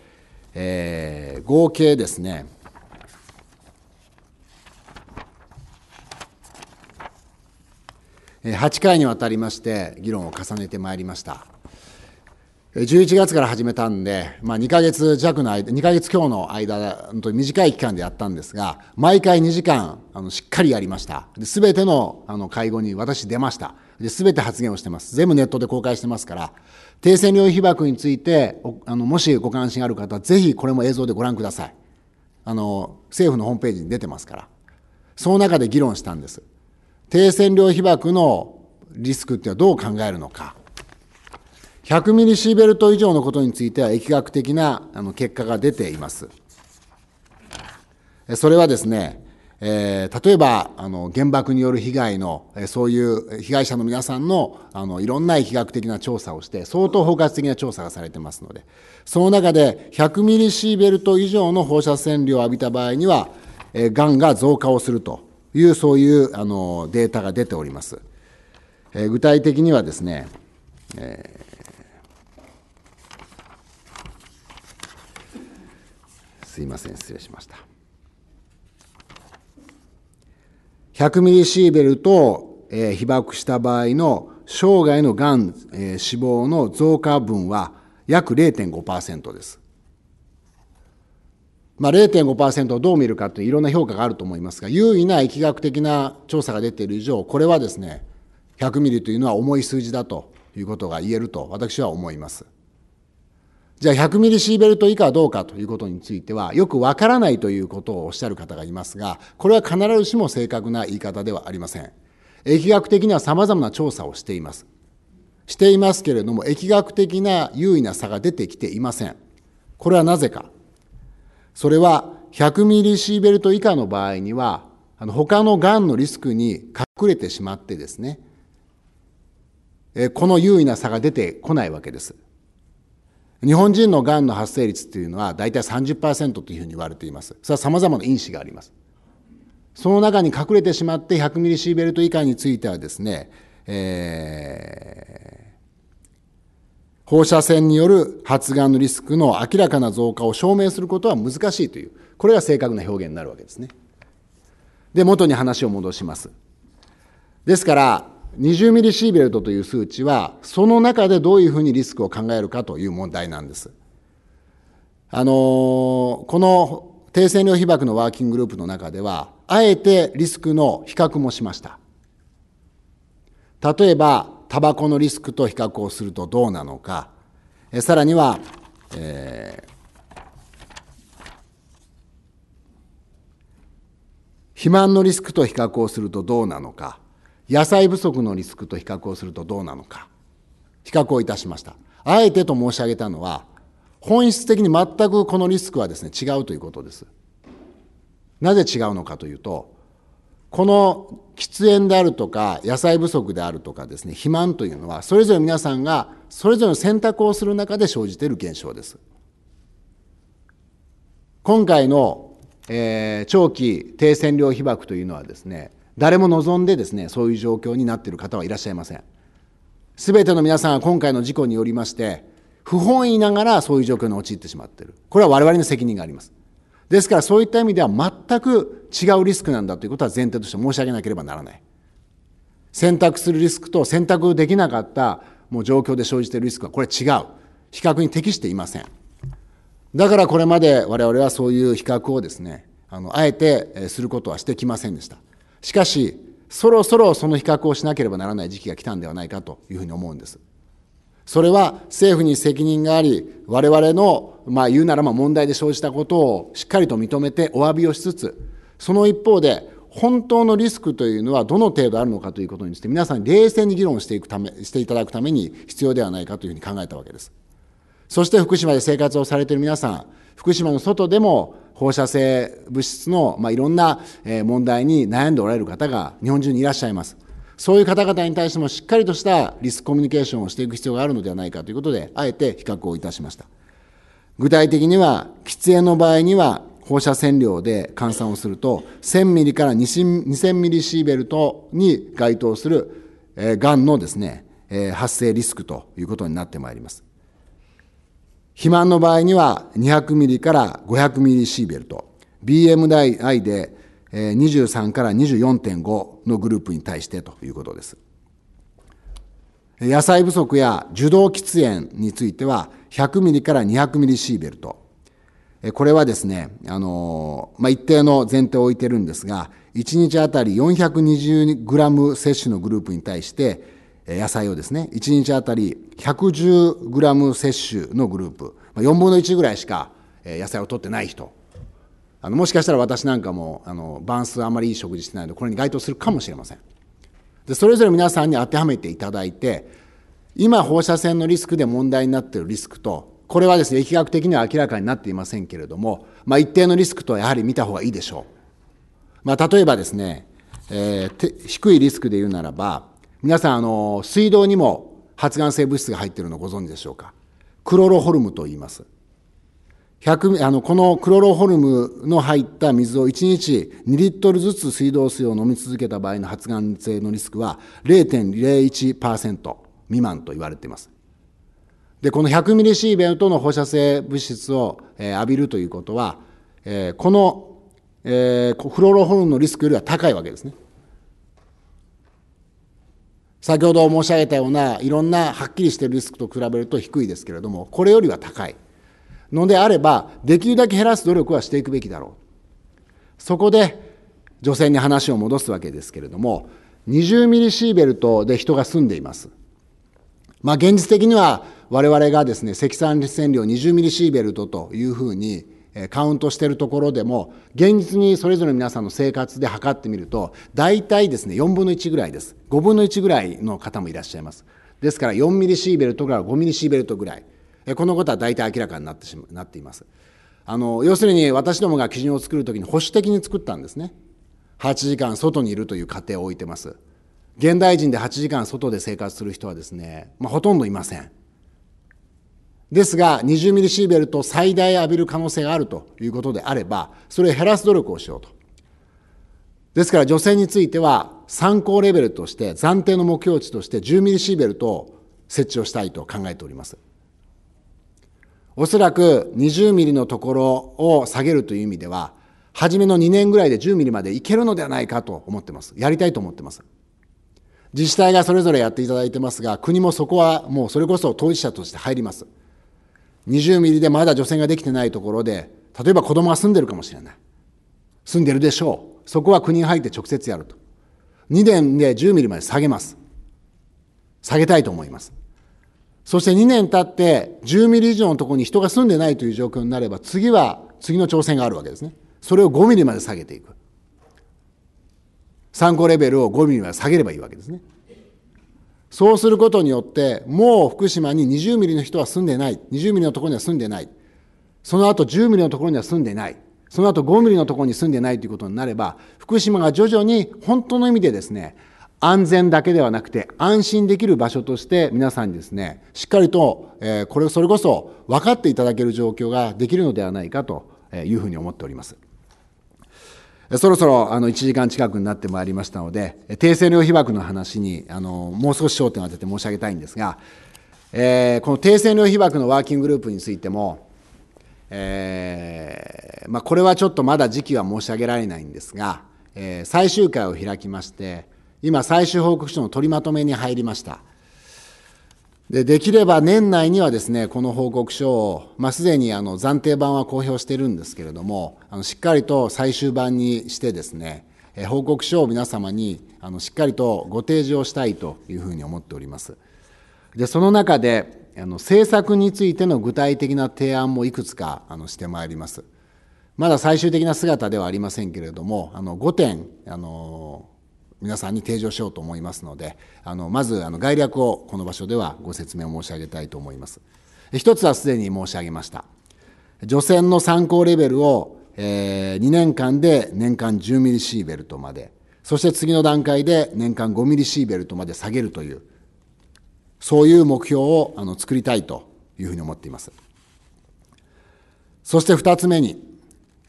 えー、合計ですね8回にわたりまして議論を重ねてまいりました。11月から始めたんで、まあ、2ヶ月弱の間、2ヶ月強の間、短い期間でやったんですが、毎回2時間、あの、しっかりやりました。すべての、あの、会合に私出ました。すべて発言をしてます。全部ネットで公開してますから、停戦領域被爆について、あの、もしご関心ある方は、ぜひこれも映像でご覧ください。あの、政府のホームページに出てますから。その中で議論したんです。停戦領被爆のリスクってはどう考えるのか。100ミリシーベルト以上のことについては疫学的なあの結果が出ています。それはですね、えー、例えばあの原爆による被害の、えー、そういう被害者の皆さんのあのいろんな疫学的な調査をして相当包括的な調査がされてますのでその中で100ミリシーベルト以上の放射線量を浴びた場合にはがん、えが増加をするというそういうあのデータが出ております、えー、具体的にはですね、えーすいません失礼しました100ミリシーベルト、えー、被爆した場合の生涯のがん、えー、死亡の増加分は約0.5%です。まあ、0.5%をどう見るかといういろんな評価があると思いますが、優位な疫学的な調査が出ている以上、これはですね、100ミリというのは重い数字だということが言えると私は思います。じゃあ1 0 0 m リシーベルト以下はどうかということについてはよくわからないということをおっしゃる方がいますがこれは必ずしも正確な言い方ではありません疫学的には様々な調査をしていますしていますけれども疫学的な優位な差が出てきていませんこれはなぜかそれは1 0 0 m リシーベルト以下の場合にはあの他のがんのリスクに隠れてしまってですねこの優位な差が出てこないわけです日本人のがんの発生率っていうのは大体30%というふうに言われています。それは様々な因子があります。その中に隠れてしまって100ミリシーベルト以下についてはですね、えー、放射線による発がんのリスクの明らかな増加を証明することは難しいという、これが正確な表現になるわけですね。で、元に話を戻します。ですから、20ミリシーベルトという数値はその中でどういうふうにリスクを考えるかという問題なんです。あのこの低線量被爆のワーキンググループの中ではあえてリスクの比較もしました。例えばタバコのリスクと比較をするとどうなのかさらには、えー肥満のリスクと比較をするとどうなのか野菜不足のリスクと比較をするとどうなのか比較をいたしましたあえてと申し上げたのは本質的に全くこのリスクはですね違うということですなぜ違うのかというとこの喫煙であるとか野菜不足であるとかですね肥満というのはそれぞれ皆さんがそれぞれの選択をする中で生じている現象です今回の、えー、長期低線量被爆というのはですね誰も望んでですね、そういう状況になっている方はいらっしゃいません。すべての皆さんは今回の事故によりまして、不本意ながらそういう状況に陥ってしまっている。これは我々の責任があります。ですからそういった意味では全く違うリスクなんだということは前提として申し上げなければならない。選択するリスクと選択できなかったもう状況で生じているリスクはこれ違う。比較に適していません。だからこれまで我々はそういう比較をですね、あの、あえてすることはしてきませんでした。しかし、そろそろその比較をしなければならない時期が来たんではないかというふうに思うんです。それは政府に責任があり、我々の、まあ、言うならま問題で生じたことをしっかりと認めてお詫びをしつつ、その一方で、本当のリスクというのはどの程度あるのかということについて、皆さん冷静に議論していくためしていただくために必要ではないかというふうに考えたわけです。そして福島で生活をされている皆さん、福島の外でも放射性物質の、まあ、いろんな問題に悩んでおられる方が日本中にいらっしゃいます。そういう方々に対してもしっかりとしたリスクコミュニケーションをしていく必要があるのではないかということで、あえて比較をいたしました。具体的には、喫煙の場合には、放射線量で換算をすると、1000ミリから2000ミリシーベルトに該当する、えがんのですね、え発生リスクということになってまいります。肥満の場合には200ミリから500ミリシーベルト、BMI で23から24.5のグループに対してということです。野菜不足や受動喫煙については100ミリから200ミリシーベルト。これはですね、あのまあ、一定の前提を置いてるんですが、1日あたり420グラム摂取のグループに対して、野菜をですね、1日あたり 110g 摂取のグループ、4分の1ぐらいしか野菜を取ってない人、あのもしかしたら私なんかもあのバンスあまりいい食事してないので、これに該当するかもしれません。でそれぞれ皆さんに当てはめていただいて、今、放射線のリスクで問題になっているリスクと、これはですね、疫学的には明らかになっていませんけれども、まあ、一定のリスクとはやはり見た方がいいでしょう。まあ、例えばですね、えー、低いリスクで言うならば、皆さん、あの、水道にも発がん性物質が入っているのをご存知でしょうか。クロロホルムと言います。100あのこのクロロホルムの入った水を1日2リットルずつ水道水を飲み続けた場合の発がん性のリスクは0.01%未満と言われています。で、この100ミリシーベルトの放射性物質を、えー、浴びるということは、えー、この、えー、クロロホルムのリスクよりは高いわけですね。先ほど申し上げたようないろんなはっきりしているリスクと比べると低いですけれどもこれよりは高いのであればできるだけ減らす努力はしていくべきだろうそこで女性に話を戻すわけですけれども20ミリシーベルトで人が住んでいますまあ現実的には我々がですね積算線量20ミリシーベルトというふうにカウントしてるところでも現実にそれぞれの皆さんの生活で測ってみると大体ですね4分の1ぐらいです5分の1ぐらいの方もいらっしゃいますですから4ミリシーベルトから5ミリシーベルトぐらいこのことは大体明らかになってしまなっていますあの要するに私どもが基準を作るときに保守的に作ったんですね8時間外にいるという仮定を置いてます現代人で8時間外で生活する人はですね、まあ、ほとんどいませんですが、20ミリシーベルト最大浴びる可能性があるということであれば、それを減らす努力をしようと。ですから女性については、参考レベルとして、暫定の目標値として10ミリシーベルトを設置をしたいと考えております。おそらく20ミリのところを下げるという意味では、初めの2年ぐらいで10ミリまでいけるのではないかと思ってます。やりたいと思ってます。自治体がそれぞれやっていただいてますが、国もそこはもうそれこそ当事者として入ります。20ミリでまだ除染ができてないところで、例えば子供が住んでるかもしれない。住んでるでしょう。そこは国に入って直接やると。2年で10ミリまで下げます。下げたいと思います。そして2年経って10ミリ以上のところに人が住んでないという状況になれば、次は次の挑戦があるわけですね。それを5ミリまで下げていく。参考レベルを5ミリまで下げればいいわけですね。そうすることによって、もう福島に20ミリの人は住んでない。20ミリのところには住んでない。その後10ミリのところには住んでない。その後5ミリのところに住んでないということになれば、福島が徐々に本当の意味でですね、安全だけではなくて安心できる場所として皆さんにですね、しっかりと、えこれ、それこそ分かっていただける状況ができるのではないかというふうに思っております。そろそろあの1時間近くになってまいりましたので、低政量被爆の話にあのもう少し焦点を当てて申し上げたいんですが、えー、この低政量被爆のワーキンググループについても、えーまあ、これはちょっとまだ時期は申し上げられないんですが、えー、最終回を開きまして、今、最終報告書の取りまとめに入りました。でできれば年内にはですねこの報告書を、まあ、すでにあの暫定版は公表しているんですけれどもあのしっかりと最終版にしてですね報告書を皆様にあのしっかりとご提示をしたいというふうに思っております。でその中であの政策についての具体的な提案もいくつかあのしてまいります。まだ最終的な姿ではありませんけれどもあの5点あの皆さんに提示をしようと思いますのであのまずあの概略をこの場所ではご説明を申し上げたいと思います一つはすでに申し上げました除染の参考レベルを、えー、2年間で年間10ミリシーベルトまでそして次の段階で年間5ミリシーベルトまで下げるというそういう目標をあの作りたいというふうに思っていますそして二つ目に、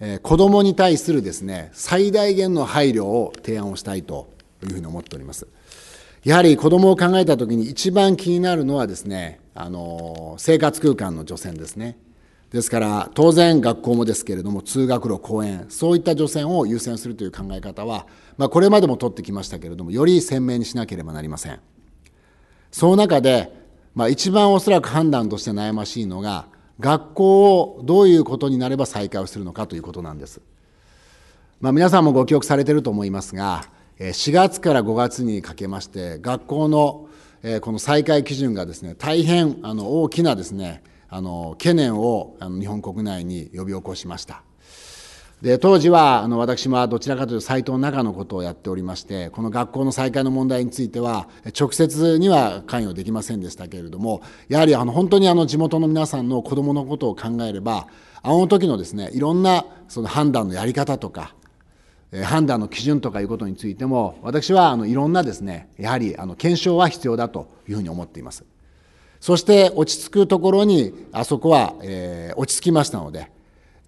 えー、子供に対するですね最大限の配慮を提案をしたいというふうに思っております。やはり子どもを考えたときに、一番気になるのはですね、あの生活空間の除染ですね。ですから、当然学校もですけれども、通学路、公園、そういった除染を優先するという考え方は、まあ、これまでも取ってきましたけれども、より鮮明にしなければなりません。その中で、まあ、一番おそらく判断として悩ましいのが、学校をどういうことになれば再開をするのかということなんです。まあ、皆さんもご記憶されていると思いますが、4月から5月にかけまして学校のこの再開基準がですね大変あの大きなですねあの懸念をあの日本国内に呼び起こしましたで当時はあの私はどちらかというとサイトの中のことをやっておりましてこの学校の再開の問題については直接には関与できませんでしたけれどもやはりあの本当にあの地元の皆さんの子どものことを考えればあの時のですねいろんなその判断のやり方とか判断の基準とかいうことについても私はあのいろんなですねやはりあの検証は必要だというふうに思っていますそして落ち着くところにあそこは、えー、落ち着きましたので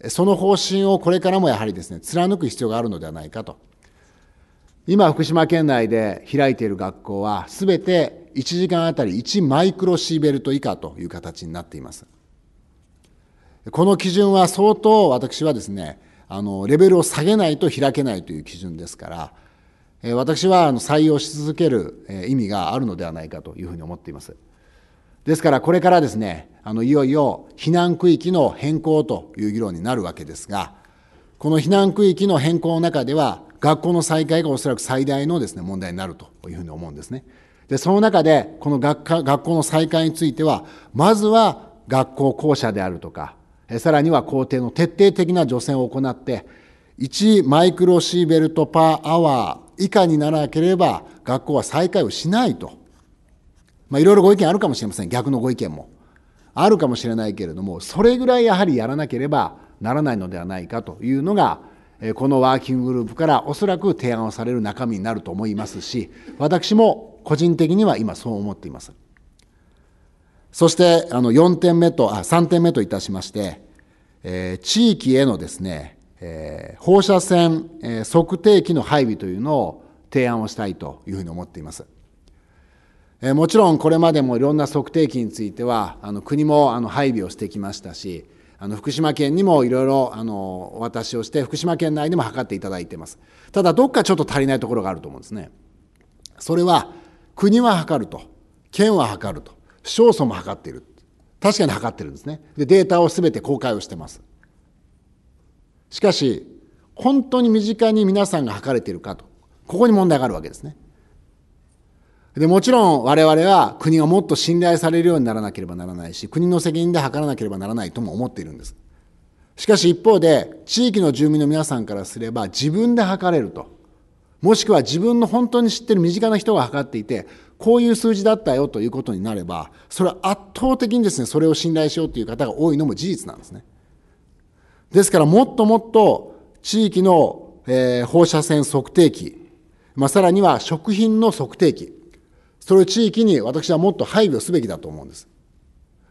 その方針をこれからもやはりですね貫く必要があるのではないかと今福島県内で開いている学校はすべて1時間あたり1マイクロシーベルト以下という形になっていますこの基準は相当私はですねあのレベルを下げないと開けないという基準ですから、私は採用し続ける意味があるのではないかというふうに思っています。ですからこれからですね、あのいよいよ避難区域の変更という議論になるわけですが、この避難区域の変更の中では、学校の再開がおそらく最大のですね問題になるというふうに思うんですね。で、その中で、この学科学校の再開については、まずは学校校舎であるとか、さらには皇帝の徹底的な除染を行って1マイクロシーベルトパーアワー以下にならなければ学校は再開をしないと、まあ、いろいろご意見あるかもしれません逆のご意見もあるかもしれないけれどもそれぐらいやはりやらなければならないのではないかというのがこのワーキンググループからおそらく提案をされる中身になると思いますし私も個人的には今そう思っていますそしてあの4点目とあ3点目といたしましてえ地域へのですね、え放射線、え測定器の配備というのを提案をしたいというふうに思っています。えもちろんこれまでもいろんな測定器についてはあの国もあの配備をしてきましたしあの福島県にもいろいろあのお渡しをして福島県内でも測っていただいていますただどっかちょっと足りないところがあると思うんですねそれは国は測ると県は測ると市町村も測っている確かに測ってるんですね。で、データを全て公開をしてます。しかし、本当に身近に皆さんが測れているかと。ここに問題があるわけですね。で、もちろん我々は国がもっと信頼されるようにならなければならないし、国の責任で測らなければならないとも思っているんです。しかし一方で、地域の住民の皆さんからすれば自分で測れると。もしくは自分の本当に知ってる身近な人が測っていて、こういう数字だったよということになれば、それは圧倒的にですね、それを信頼しようという方が多いのも事実なんですね。ですから、もっともっと地域の、えー、放射線測定器、まあ、さらには食品の測定器、それを地域に私はもっと配備をすべきだと思うんです。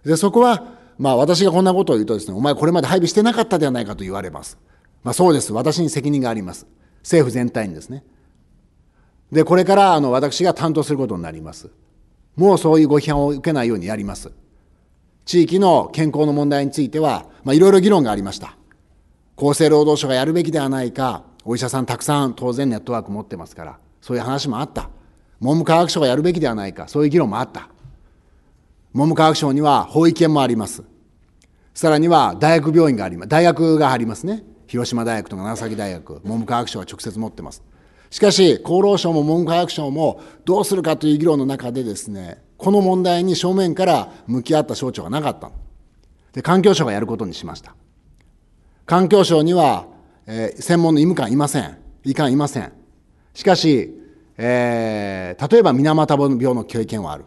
で、そこは、まあ私がこんなことを言うとですね、お前これまで配備してなかったではないかと言われます。まあそうです。私に責任があります。政府全体にですね。で、これからあの私が担当することになります。もうそういうご批判を受けないようにやります。地域の健康の問題については、まあ、いろいろ議論がありました。厚生労働省がやるべきではないか、お医者さんたくさん当然ネットワーク持ってますから、そういう話もあった。文部科学省がやるべきではないか、そういう議論もあった。文部科学省には法医研もあります。さらには大学病院があります。大学がありますね。広島大学とか長崎大学、文部科学省が直接持ってます。しかし、厚労省も文部科学省もどうするかという議論の中でですね、この問題に正面から向き合った省庁がなかったで、環境省がやることにしました。環境省には、えー、専門の医務官いません。医官いません。しかし、えー、例えば水俣病の経験はある。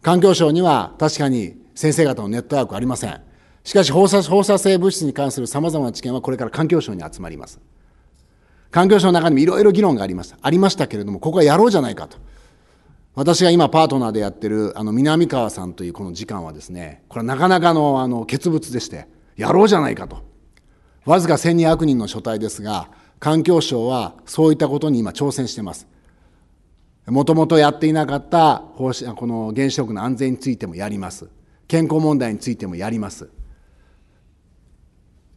環境省には確かに先生方のネットワークありません。しかし放射放射性物質に関するさまざまな知見はこれから環境省に集まります。環境省の中にもいろいろ議論があります。ありましたけれども、ここはやろうじゃないかと。私が今パートナーでやってる、あの、南川さんというこの時間はですね、これはなかなかの、あの、欠物でして、やろうじゃないかと。わずか1200人の書体ですが、環境省はそういったことに今挑戦しています。もともとやっていなかったこの原子力の安全についてもやります。健康問題についてもやります。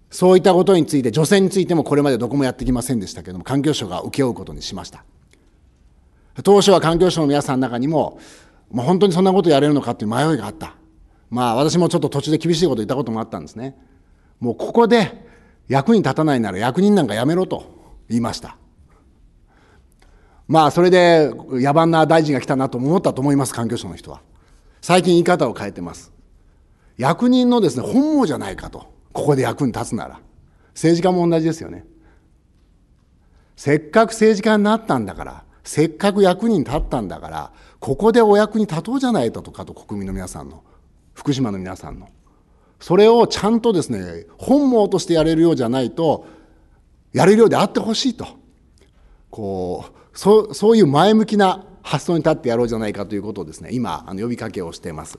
そういったことについて、女性についてもこれまでどこもやってきませんでしたけれども、環境省が請け負うことにしました。当初は環境省の皆さんの中にも、もう本当にそんなことやれるのかっていう迷いがあった。まあ私もちょっと途中で厳しいこと言ったこともあったんですね。もうここで役に立たないなら役人なんかやめろと言いました。まあそれで野蛮な大臣が来たなと思ったと思います、環境省の人は。最近言い方を変えてます。役人のですね、本望じゃないかと。ここで役に立つなら政治家も同じですよねせっかく政治家になったんだからせっかく役に立ったんだからここでお役に立とうじゃないかとかと国民の皆さんの福島の皆さんのそれをちゃんとですね本望としてやれるようじゃないとやれるようであってほしいとこうそそういう前向きな発想に立ってやろうじゃないかということをですね今あの呼びかけをしています。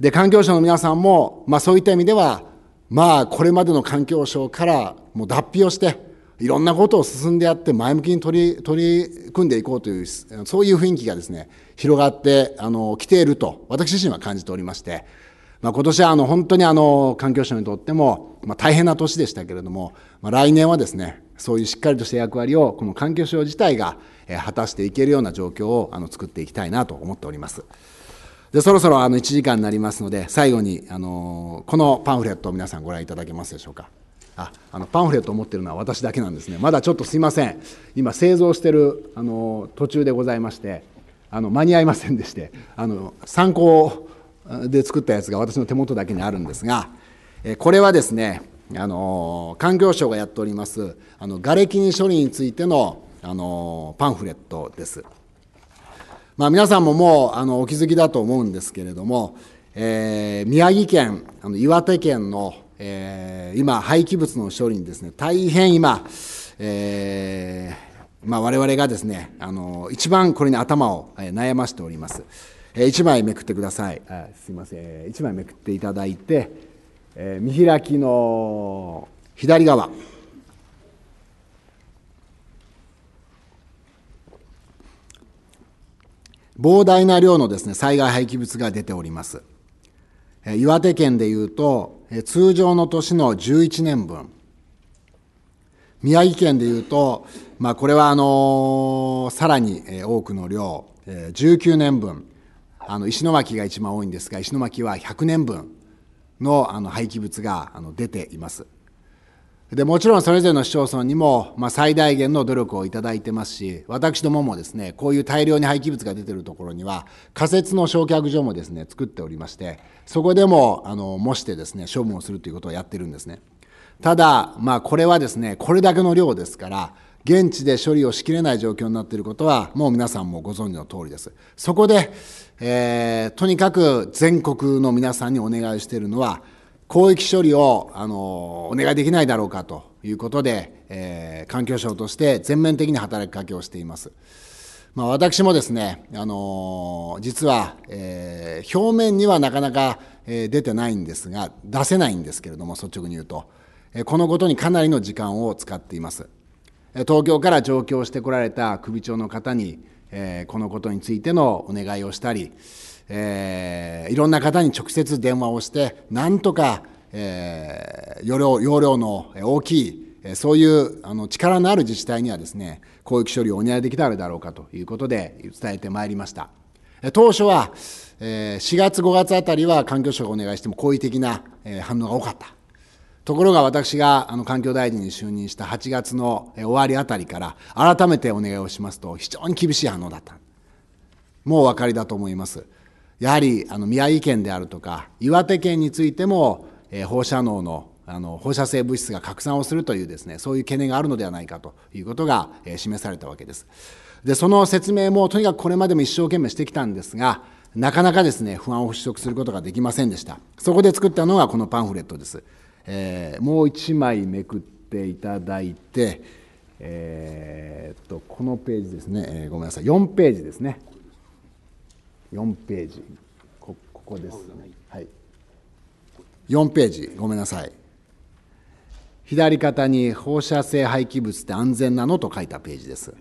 で環境省の皆さんも、まあ、そういった意味ではまあこれまでの環境省からもう脱皮をしていろんなことを進んでやって前向きに取り取り組んでいこうというそういう雰囲気がですね広がってあの来ていると私自身は感じておりまして、まあ、今年はあの本当にあの環境省にとっても、まあ、大変な年でしたけれども、まあ、来年はですねそういうしっかりとした役割をこの環境省自体が果たしていけるような状況をあの作っていきたいなと思っております。でそろそろあの1時間になりますので最後にあのこのパンフレットを皆さんご覧いただけますでしょうかああのパンフレットを持ってるのは私だけなんですねまだちょっとすいません今製造してるあの途中でございましてあの間に合いませんでしてあの参考で作ったやつが私の手元だけにあるんですがこれはですねあの環境省がやっておりますあの瓦礫に処理についてのあのパンフレットです。まあ、皆さんももうあのお気づきだと思うんですけれども、えー、宮城県あの岩手県の、えー、今廃棄物の処理にですね大変今、えーまあ、我々がですねあの一番これに頭を悩ましております、えー、1枚めくってくださいあすみません1枚めくっていただいて、えー、見開きの左側膨大な量のですね、災害廃棄物が出ております。岩手県でいうと、通常の年の11年分。宮城県でいうと、まあ、これはあのさらに多くの量、19年分、あの石巻が一番多いんですが、石巻は100年分のあの廃棄物があの出ています。でもちろんそれぞれの市町村にも、まあ、最大限の努力をいただいてますし私どももですねこういう大量に廃棄物が出てるところには仮設の焼却所もですね作っておりましてそこでもあの模してですね処分をするということをやってるんですねただまあこれはですねこれだけの量ですから現地で処理をしきれない状況になっていることはもう皆さんもご存知の通りですそこで、えー、とにかく全国の皆さんにお願いしているのは広域処理をあのお願いできないだろうかということで、えー、環境省として全面的に働きかけをしています。まあ、私もですね、あの実は、えー、表面にはなかなか、えー、出てないんですが、出せないんですけれども、率直に言うと、えこのことにかなりの時間を使っています。東京から上京してこられた首長の方に、えこのことについてのお願いをしたり、えー、いろんな方に直接電話をして、なんとか、えー、容量容量の大きい、そういうあの力のある自治体にはですね、広域処理をお願いできたらだろうかということで伝えてまいりました。当初は、えー、4月、5月あたりは環境省がお願いしても好意的な、え反応が多かった。ところが私があの環境大臣に就任した8月の終わりあたりから改めてお願いをしますと非常に厳しい反応だった。もうお分かりだと思います。やはりあの宮城県であるとか岩手県についても、えー、放射能のあの放射性物質が拡散をするというですねそういう懸念があるのではないかということが、えー、示されたわけですでその説明もとにかくこれまでも一生懸命してきたんですがなかなかですね不安を払拭することができませんでしたそこで作ったのがこのパンフレットです、えー、もう1枚めくっていただいてえー、っとこのページですね、えー、ごめんなさい4ページですね4ページここですね、はい、4ページごめんなさい左肩に放射性廃棄物って安全なのと書いたページです、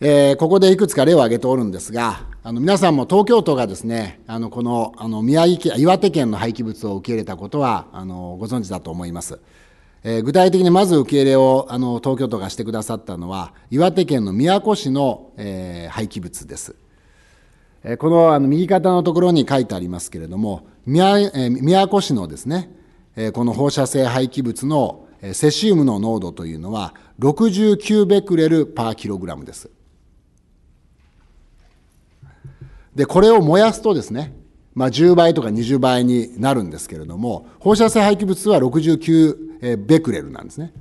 えー、ここでいくつか例を挙げておるんですがあの皆さんも東京都がですねあのこのあの宮城県岩手県の廃棄物を受け入れたことはあのご存知だと思います。えー、具体的にまず受け入れをあの東京都がしてくださったのは岩手県の宮古市の、えー、廃棄物です。えー、このあの右肩のところに書いてありますけれども宮,、えー、宮古市のですね、えー、この放射性廃棄物の、えセシウムの濃度というのは69ベクレルパーキログラムです。でこれを燃やすとですねまあ、10倍とか20倍になるんですけれども放射性廃棄物は69ベクレルなんですね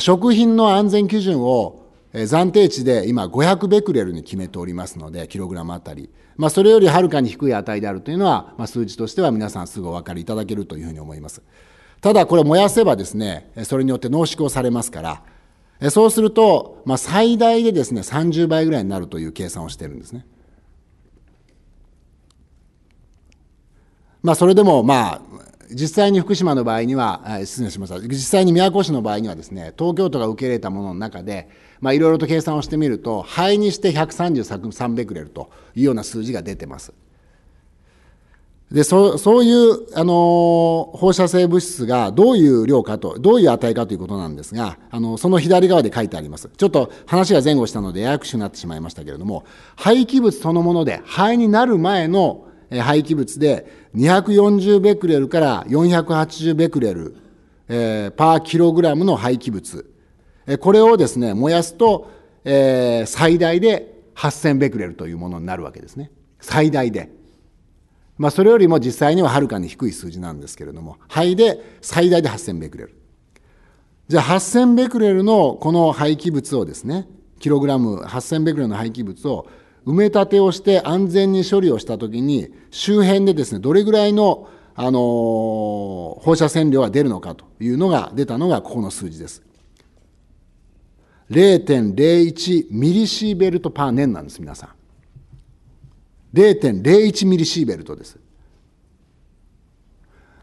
食品の安全基準を暫定値で今500ベクレルに決めておりますのでキログラムあたり、まあ、それよりはるかに低い値であるというのは、まあ、数字としては皆さんすぐお分かりいただけるというふうに思いますただこれ燃やせばですねそれによって濃縮をされますからそうすると、まあ、最大でですね30倍ぐらいになるという計算をしてるんですねまあ、それでも、まあ、実際に福島の場合には、失礼しました、実際に宮古市の場合にはですね、東京都が受け入れたものの中で、まいろいろと計算をしてみると、肺にして133ベクレルというような数字が出てます。でそそういう、あの放射性物質がどういう量かと、どういう値かということなんですが、あのその左側で書いてあります。ちょっと話が前後したのでややくしくなってしまいましたけれども、廃棄物そのもので、肺になる前の廃棄物で240ベクレルから480ベクレル、えー、パーキログラムの廃棄物、これをですね燃やすと、えー、最大で8000ベクレルというものになるわけですね最大で、まあ、それよりも実際にははるかに低い数字なんですけれども肺で最大で8000ベクレルじゃあ8000ベクレルのこの廃棄物をですねキログラム8000ベクレルの廃棄物を埋め立てをして安全に処理をしたときに、周辺でですね、どれぐらいの、あのー、放射線量が出るのかというのが出たのがここの数字です。0.01ミリシーベルトパー年なんです、皆さん。0.01ミリシーベルトです。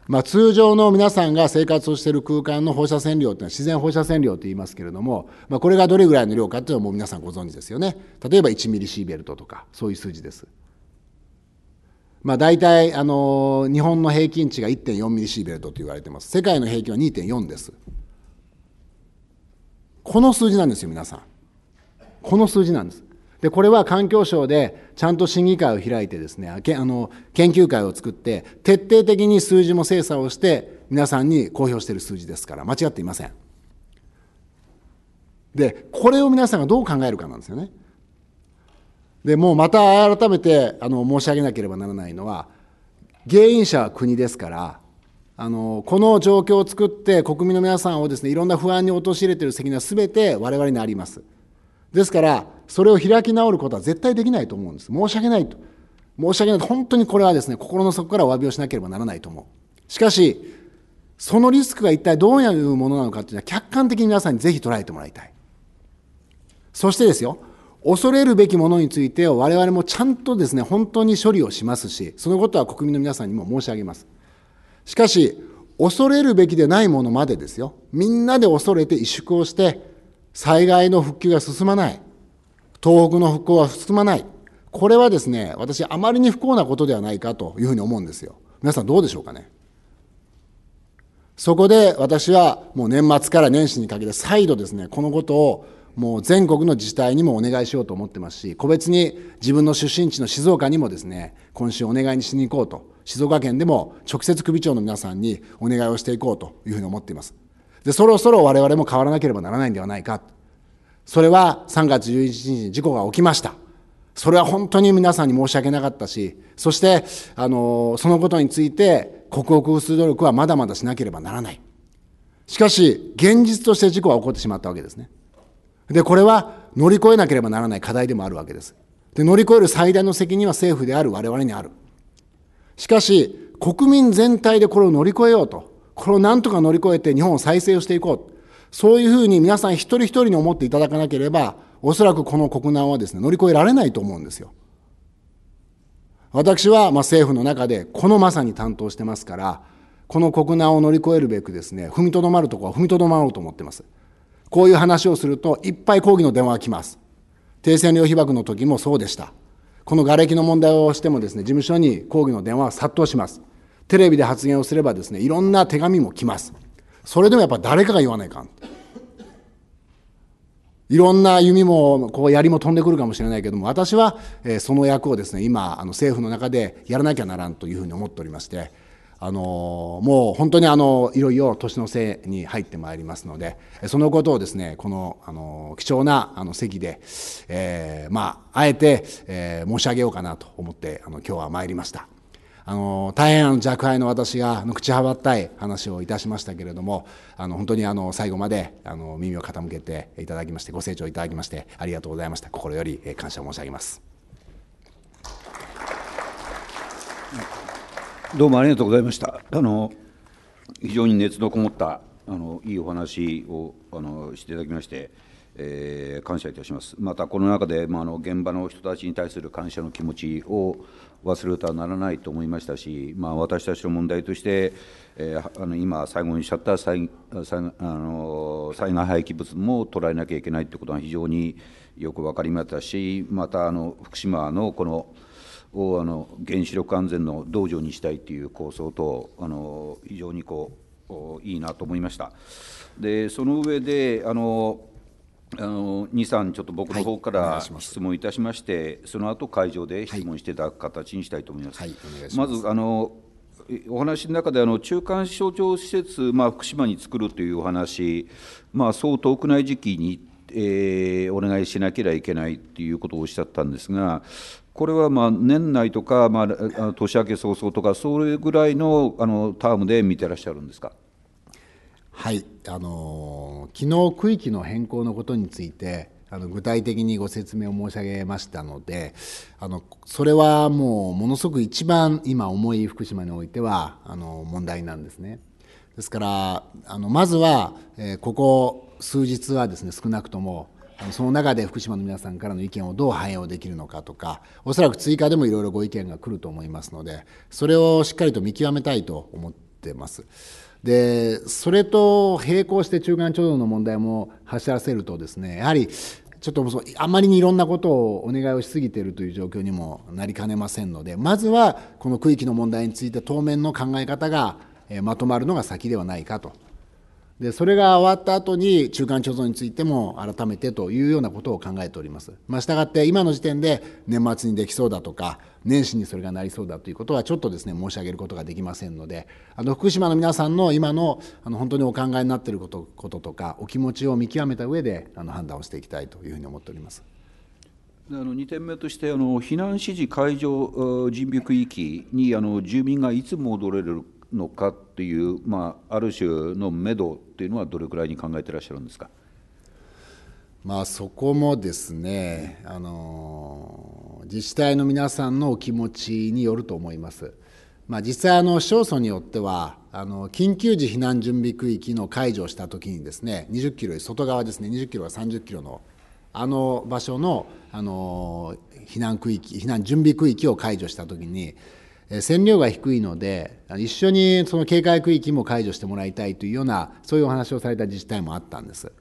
まあ、通常の皆さんが生活をしている空間の放射線量というのは自然放射線量と言いますけれども、まあ、これがどれぐらいの量かというのはもう皆さんご存知ですよね例えば1ミリシーベルトとかそういう数字です、まあ、大体あの日本の平均値が1.4ミリシーベルトと言われてます世界の平均は2.4ですこの数字なんですよ皆さんこの数字なんですでこれは環境省でちゃんと審議会を開いてですねあの研究会を作って徹底的に数字も精査をして皆さんに公表している数字ですから間違っていませんでこれを皆さんがどう考えるかなんですよねでもうまた改めてあの申し上げなければならないのは原因者は国ですからあのこの状況を作って国民の皆さんをですねいろんな不安に陥れている責任は全て我々にあります。ですからそれを開き直ることは絶対できないと思うんです申し訳ないと申し訳ないと本当にこれはですね心の底からお詫びをしなければならないと思うしかしそのリスクが一体どういうものなのかというのは客観的に皆さんにぜひ捉えてもらいたいそしてですよ恐れるべきものについて我々もちゃんとですね本当に処理をしますしそのことは国民の皆さんにも申し上げますしかし恐れるべきでないものまでですよみんなで恐れて萎縮をして災害の復旧が進まない、東北の復興は進まない、これはですね、私、あまりに不幸なことではないかというふうに思うんですよ。皆さん、どうでしょうかね。そこで私はもう年末から年始にかけて再度ですね、このことをもう全国の自治体にもお願いしようと思ってますし、個別に自分の出身地の静岡にもですね、今週お願いにしに行こうと、静岡県でも直接首長の皆さんにお願いをしていこうというふうに思っています。で、そろそろ我々も変わらなければならないんではないか。それは3月11日に事故が起きました。それは本当に皆さんに申し訳なかったし、そして、あの、そのことについて、克服する努力はまだまだしなければならない。しかし、現実として事故は起こってしまったわけですね。で、これは乗り越えなければならない課題でもあるわけです。で、乗り越える最大の責任は政府である我々にある。しかし、国民全体でこれを乗り越えようとこれをなんとか乗り越えて日本を再生をしていこう。そういうふうに皆さん一人一人に思っていただかなければ、おそらくこの国難はですね、乗り越えられないと思うんですよ。私はま政府の中でこのまさに担当してますから、この国難を乗り越えるべくですね、踏みとどまるとこは踏みとどまろうと思ってます。こういう話をすると、いっぱい抗議の電話が来ます。停戦量被爆の時もそうでした。この瓦礫の問題をしてもですね、事務所に抗議の電話は殺到します。テレビで発言をすればですねいろんな手紙も来ますそれでもやっぱ誰かが言わないかんいろんな弓もこう槍も飛んでくるかもしれないけども私は、えその役をですね今あの政府の中でやらなきゃならんというふうに思っておりまして、あのもう本当にあのいろいろ年のせいに入ってまいりますのでそのことをですねこの、あの貴重なあの席で、えー、まああえて、えー、申し上げようかなと思ってあの今日は参りました。あの大変あの若輩の私が口はばったい話をいたしましたけれどもあの本当にあの最後まであの耳を傾けていただきましてご清聴いただきましてありがとうございました心より感謝申し上げますどうもありがとうございましたあの非常に熱のこもったあのいいお話をあのしていただきまして、えー、感謝いたしますまたこの中で、まあ、あの現場の人たちに対する感謝の気持ちを忘れてはならないと思いましたし、まあ、私たちの問題として、えー、あの今、最後におっしゃった災災あの災害廃棄物も捉えなきゃいけないということが非常によく分かりましたし、またあの福島のこのをあの原子力安全の道場にしたいという構想と、あの非常にこういいなと思いました。でその上であのあの2、3ちょっと僕の方から質問いたしまして、その後会場で質問していただく形にしたいと思います。まずあのお話の中であの中間省庁施設、まあ、福島に作るというお話、まあ、そう遠くない時期に、えー、お願いしなければいけないということをおっしゃったんですが、これはまあ年内とか、まあ、年明け早々とか、それぐらいのあのタームで見てらっしゃるんですか。はいあの昨日区域の変更のことについてあの具体的にご説明を申し上げましたのであのそれはもうものすごく一番今重い福島においてはあの問題なんですね。ですからあのまずは、えー、ここ数日はですね少なくともその中で福島の皆さんからの意見をどう反映できるのかとかおそらく追加でもいろいろご意見が来ると思いますのでそれをしっかりと見極めたいと思ってます。でそれと並行して中間貯蔵の問題も走らせるとですねやはりちょっとあまりにいろんなことをお願いをしすぎているという状況にもなりかねませんのでまずはこの区域の問題について当面の考え方がまとまるのが先ではないかとでそれが終わった後に中間貯蔵についても改めてというようなことを考えております。まあ、したがって今の時点で年末にできそうだとか年始にそれがなりそうだということはちょっとですね申し上げることができませんのであの福島の皆さんの今のあの本当にお考えになっていることこととかお気持ちを見極めた上であの判断をしていきたいというふうに思っております。あの2点目としてあの、避難指示解除準備区域にあの住民がいつ戻れるのかっていう、まあ、ある種の目処っていうのは、どれくらいに考えてらっしゃるんですか。まあ、そこもですねあの、自治体の皆さんのお気持ちによると思います。まあ、実際あの、市町村によってはあの、緊急時避難準備区域の解除をしたときにです、ね、20キロ、外側ですね、20キロから30キロのあの場所のあの避難区域、避難準備区域を解除したときに、線量が低いので一緒にその警戒区域も解除してもらいたいというようなそういうお話をされた自治体もあったんです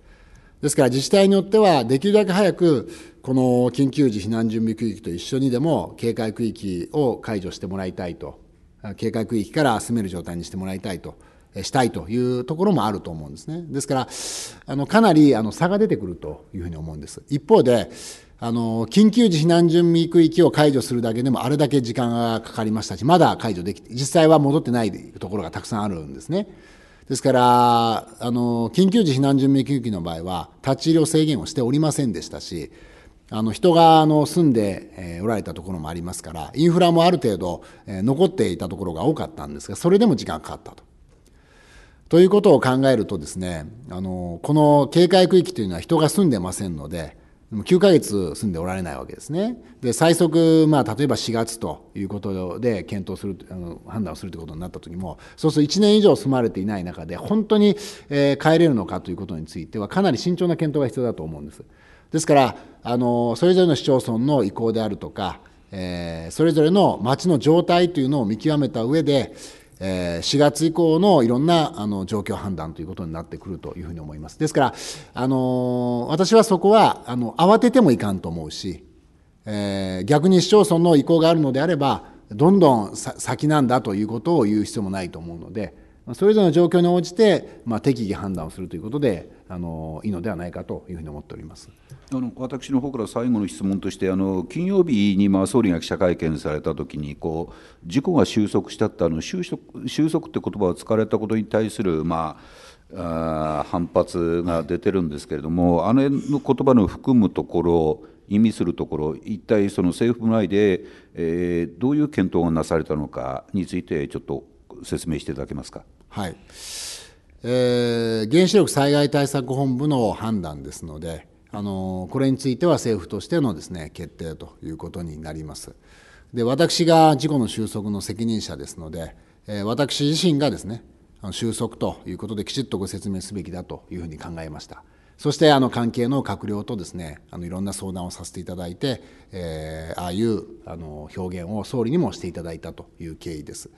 ですから自治体によってはできるだけ早くこの緊急時避難準備区域と一緒にでも警戒区域を解除してもらいたいと警戒区域から住める状態にしてもらいたいとしたいというところもあると思うんですねですからあのかなりあの差が出てくるというふうに思うんです一方であの緊急時避難準備区域を解除するだけでもあれだけ時間がかかりましたしまだ解除できて実際は戻ってないところがたくさんあるんですねですからあの緊急時避難準備区域の場合は立ち入りを制限をしておりませんでしたしあの人があの住んで、えおられたところもありますからインフラもある程度、え残っていたところが多かったんですがそれでも時間がかかったと。ということを考えるとですねあのこの警戒区域というのは人が住んでませんので9ヶ月住んでおられないわけですね。で最速、まあ、例えば4月ということで検討するあの判断をするということになった時もそうすると1年以上住まれていない中で本当に、え帰れるのかということについてはかなり慎重な検討が必要だと思うんです。ですからあのそれぞれの市町村の意向であるとか、えそれぞれの町の状態というのを見極めた上で4月以降のいろんなあの状況判断ということになってくるというふうに思います。ですから、あの私はそこはあの慌ててもいかんと思うし、えー、逆に市町村の意向があるのであれば、どんどん先なんだということを言う必要もないと思うので、それぞれの状況に応じて、まあ、適宜判断をするということであのいいのではないかというふうに思っております。あの私の方から最後の質問として、あの金曜日にまあ総理が記者会見されたときにこう、事故が収束したってあの収束、収束って言葉を使われたことに対する、まあ、あ反発が出てるんですけれども、あのの言葉の含むところ、意味するところ、一体その政府内で、えー、どういう検討がなされたのかについて、ちょっと説明していただけますか。はいえー、原子力災害対策本部の判断ですので、あのこれについては政府としてのですね決定ということになります。で私が事故の収束の責任者ですので、え私自身がですね収束ということできちっとご説明すべきだというふうに考えました。そしてあの関係の閣僚とですねあのいろんな相談をさせていただいて、えー、ああいうあの表現を総理にもしていただいたという経緯です。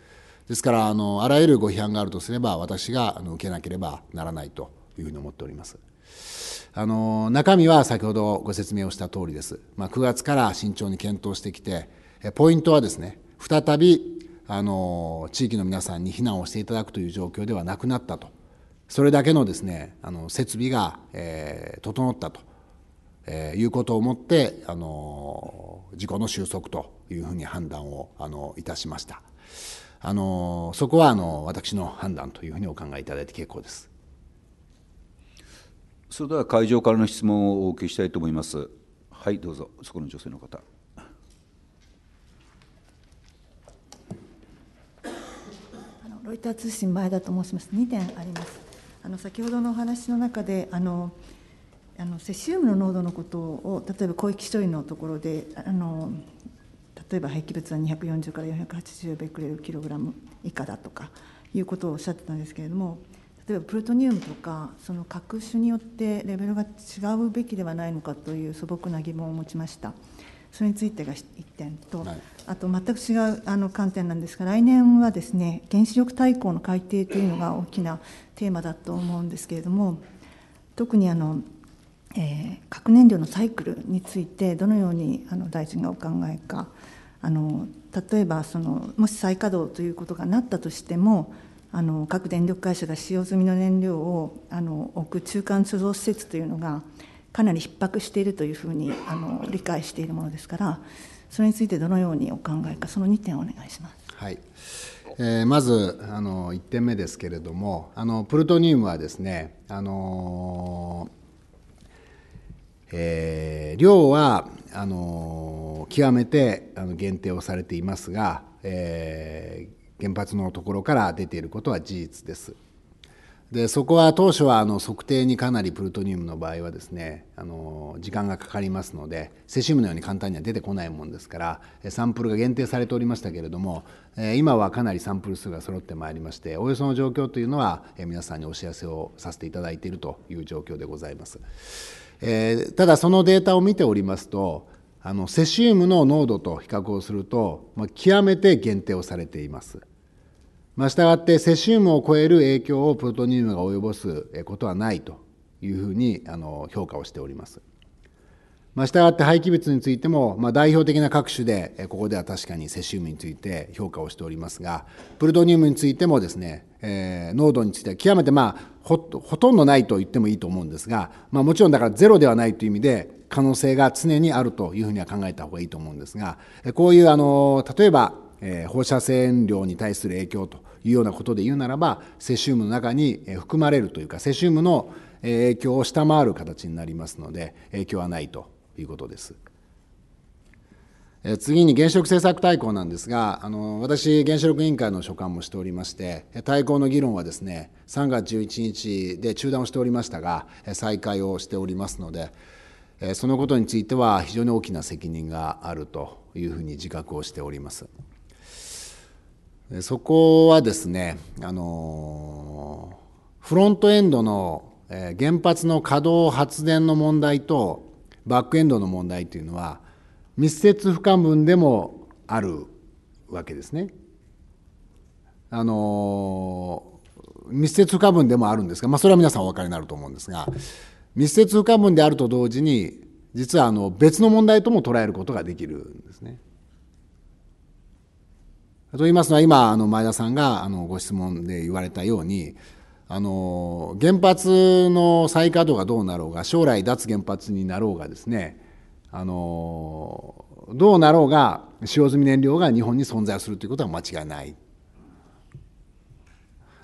ですからあのあらゆるご批判があるとすれば私があの受けなければならないというふうに思っております。あの中身は先ほどご説明をした通りです、まあ、9月から慎重に検討してきてポイントはですね再びあの地域の皆さんに避難をしていただくという状況ではなくなったとそれだけのですねあの設備が、えー、整ったと、えー、いうことをもってあの事故の収束というふうに判断をあのいたしましたあのそこはあの私の判断というふうにお考えいただいて結構ですそれでは会場からの質問をお受けしたいと思います。はい、どうぞ、そこの女性の方。あのロイター通信前田と申します。2点あります。あの先ほどのお話の中で、あのあのセシウムの濃度のことを例えば広域処理のところであの例えば廃棄物は240から480ベクレルキログラム以下だとかいうことをおっしゃってたんですけれども例えばプルトニウムとかその各種によってレベルが違うべきではないのかという素朴な疑問を持ちましたそれについてが1点と、はい、あと全く違うあの観点なんですが来年はですね原子力大綱の改定というのが大きなテーマだと思うんですけれども特にあの、えー、核燃料のサイクルについてどのようにあの大臣がお考えかあの例えばそのもし再稼働ということがなったとしてもあの各電力会社が使用済みの燃料をあの置く中間貯蔵施設というのがかなり逼迫しているというふうにあの理解しているものですからそれについてどのようにお考えかその2点をお願いします。はいえー、まずあの1点目ですけれどもあのプルトニウムはですね、あのー、えー、量はあのー、極めてあの限定をされていますが、え原発のところから出ていることは事実です。でそこは当初はあの測定にかなりプルトニウムの場合はですねあの時間がかかりますのでセシウムのように簡単には出てこないもんですからサンプルが限定されておりましたけれども今はかなりサンプル数が揃ってまいりましておおよその状況というのは皆さんにお知らせをさせていただいているという状況でございます、えー、ただそのデータを見ておりますとあのセシウムの濃度と比較をすると、まあ、極めて限定をされていますまあ、したがってセシウムを超える影響をプルトニウムが及ぼすことはないというふうにあの評価をしております。まあ、したがって廃棄物についても、まあ、代表的な各種でここでは確かにセシウムについて評価をしておりますがプルトニウムについてもですね、えー、濃度については極めて、まあ、ほとんどないと言ってもいいと思うんですが、まあ、もちろんだからゼロではないという意味で可能性が常にあるというふうには考えた方がいいと思うんですがこういうあの例えば、えー、放射線量に対する影響というようなことで言うならばセシウムの中に含まれるというかセシウムの影響を下回る形になりますので影響はないということです。次に原子力政策大綱なんですが、あの私、原子力委員会の所管もしておりまして、大綱の議論はですね、3月11日で中断をしておりましたが、再開をしておりますので、そのことについては非常に大きな責任があるというふうに自覚をしております。そこはですね、あのフロントエンドの原発の稼働発電の問題とバックエンドの問題というのは密接不可分でもあるわけですね。あの密接不可分でもあるんですが、まあ、それは皆さんお分かりになると思うんですが密接不可分であると同時に実はあの別の問題とも捉えることができるんですね。と言いますのは今あの前田さんがあのご質問で言われたようにあの原発の再稼働がどうなろうが将来脱原発になろうがですねあのどうなろうが使用済み燃料が日本に存在するということは間違いない。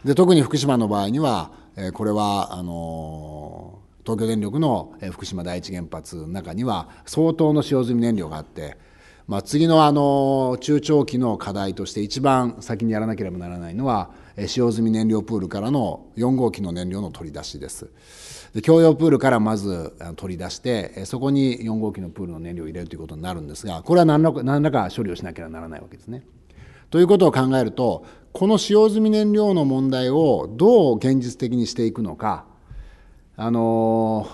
で特に福島の場合にはこれはあの東京電力の福島第一原発の中には相当の使用済み燃料があってまあ、次のあの中長期の課題として一番先にやらなければならないのは使用済み燃料プールからの4号機の燃料の取り出しですで共用プールからまず取り出してそこに4号機のプールの燃料を入れるということになるんですがこれは何ら何らか処理をしなければならないわけですね。ということを考えるとこの使用済み燃料の問題をどう現実的にしていくのかあの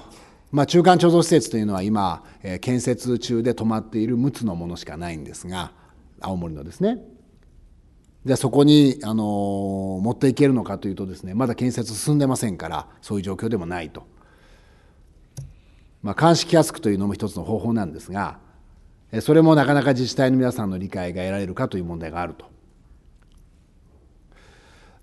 まあ、中間貯蔵施設というのは今、えー、建設中で止まっている6つのものしかないんですが青森のですねでそこに、あのー、持っていけるのかというとですねまだ建設進んでませんからそういう状況でもないと、まあ、キャスクというのも一つの方法なんですがそれもなかなか自治体の皆さんの理解が得られるかという問題があると。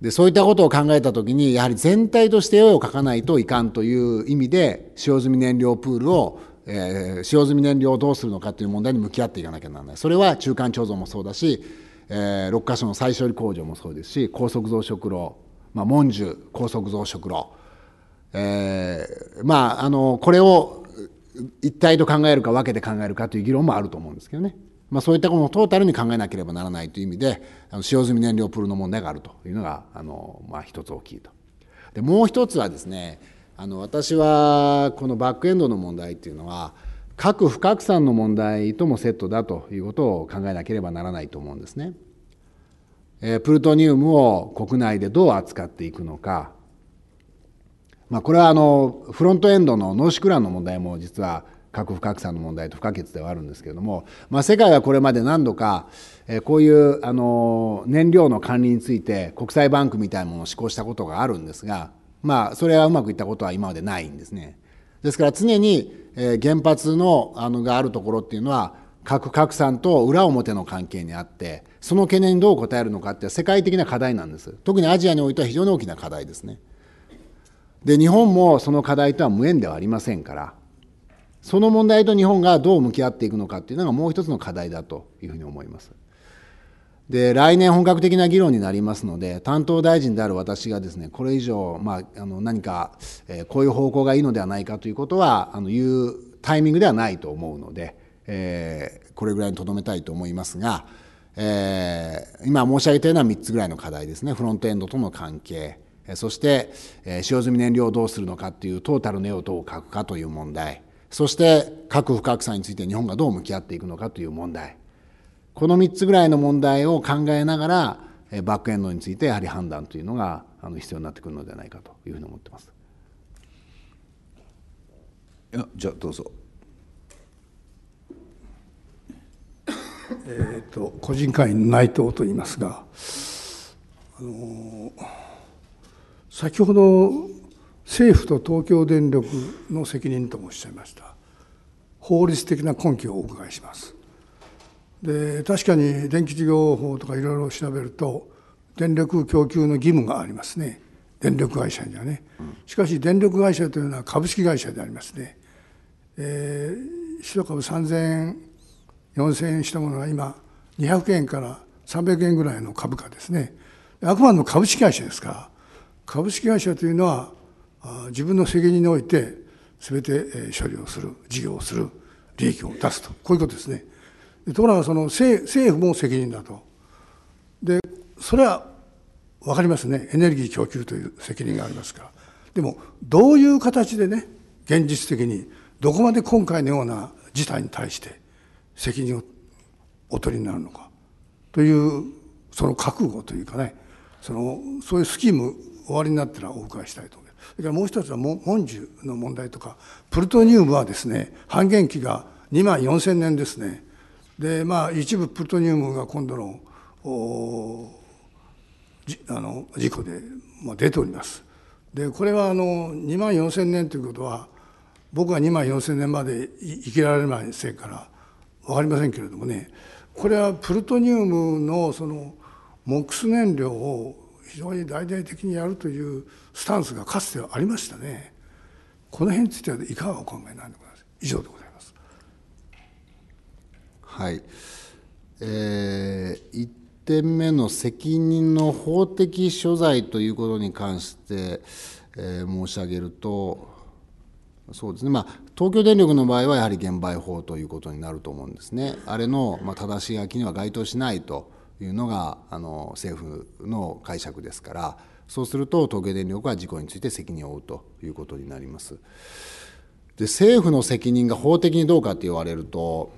でそういったことを考えた時にやはり全体として絵を描かないといかんという意味で使用済み燃料プールを、えー、使用済み燃料をどうするのかという問題に向き合っていかなきゃならないそれは中間貯蔵もそうだし、えー、六ヶ所の再処理工場もそうですし高速増殖炉、まあ、文殊高速増殖炉、えー、まああのこれを一体と考えるか分けて考えるかという議論もあると思うんですけどね。まあ、そういったこのをトータルに考えなければならないという意味であの使用済み燃料プールの問題があるというのがあの、まあ、一つ大きいと。でもう一つはですねあの私はこのバックエンドの問題っていうのは核不拡散の問題ともセットだということを考えなければならないと思うんですね。えー、プルトニウムを国内でどう扱っていくのか、まあ、これはあのフロントエンドの濃縮ンの問題も実は核不拡散の問題と不可欠ではあるんですけれども、まあ、世界はこれまで何度か、えこういうあの燃料の管理について国際バンクみたいなものを施行したことがあるんですが、まあ、それはうまくいったことは今までないんですね。ですから常に、え原発のあのがあるところっていうのは核拡散と裏表の関係にあってその懸念にどう応えるのかって世界的な課題なんです特にアジアにおいては非常に大きな課題ですねで日本もその課題とは無縁ではありませんからその問題と日本がどう向き合っていくのかっていうのがもう一つの課題だというふうに思います。で来年本格的な議論になりますので担当大臣である私がですねこれ以上、まあ、あの何か、えー、こういう方向がいいのではないかということはあの言うタイミングではないと思うので、えー、これぐらいにとどめたいと思いますが、えー、今申し上げたような3つぐらいの課題ですねフロントエンドとの関係そして、え使用済み燃料をどうするのかっていうトータルの絵をどう書くかという問題そして核不拡散について日本がどう向き合っていくのかという問題この3つぐらいの問題を考えながらバックエンドについてやはり判断というのが必要になってくるのではないかというふうに思ってます。いやじゃあどうぞ。えーと、個人会の内藤と言いますが、あのー、先ほど政府と東京電力の責任ともおっしゃいました法律的な根拠をお伺いしますで確かに電気事業法とかいろいろ調べると電力供給の義務がありますね電力会社にはねしかし電力会社というのは株式会社でありますね、えー、白株3000円4000円したものは今200円から300円ぐらいの株価ですねあくまでも株式会社ですから株式会社というのは自分の責任において全て処理をする事業をする利益を出すとこういうことですねところがその政府も責任だとでそれは分かりますねエネルギー供給という責任がありますからでもどういう形でね現実的にどこまで今回のような事態に対して責任をお取りになるのかというその覚悟というかねそのそういうスキーム終わりになったらお伺いしたいと思います。それからもう一つはモンジュの問題とか、プルトニウムはですね、半減期が2万4000年ですね。で、まあ、一部プルトニウムが今度のあの事故で、まあ、出ております。で、これはあの2万4000年ということは、僕は2万4000年まで生きられないせいから分かりませんけれどもねこれはプルトニウムのその木ス燃料を非常に大々的にやるというスタンスがかつてはありましたね。この辺についてはいかがお考えなんでございます。以上でございます。はい。えー、1点目の責任の法的所在ということに関して、えー、申し上げると、そうですね、まあ、東京電力の場合はやはり現賠法ということになると思うんですね、あれの、まあ、正し書きには該当しないというのがあの政府の解釈ですから。そうすると東京電力は事故について責任を負うということになります。で政府の責任が法的にどうかって言われると、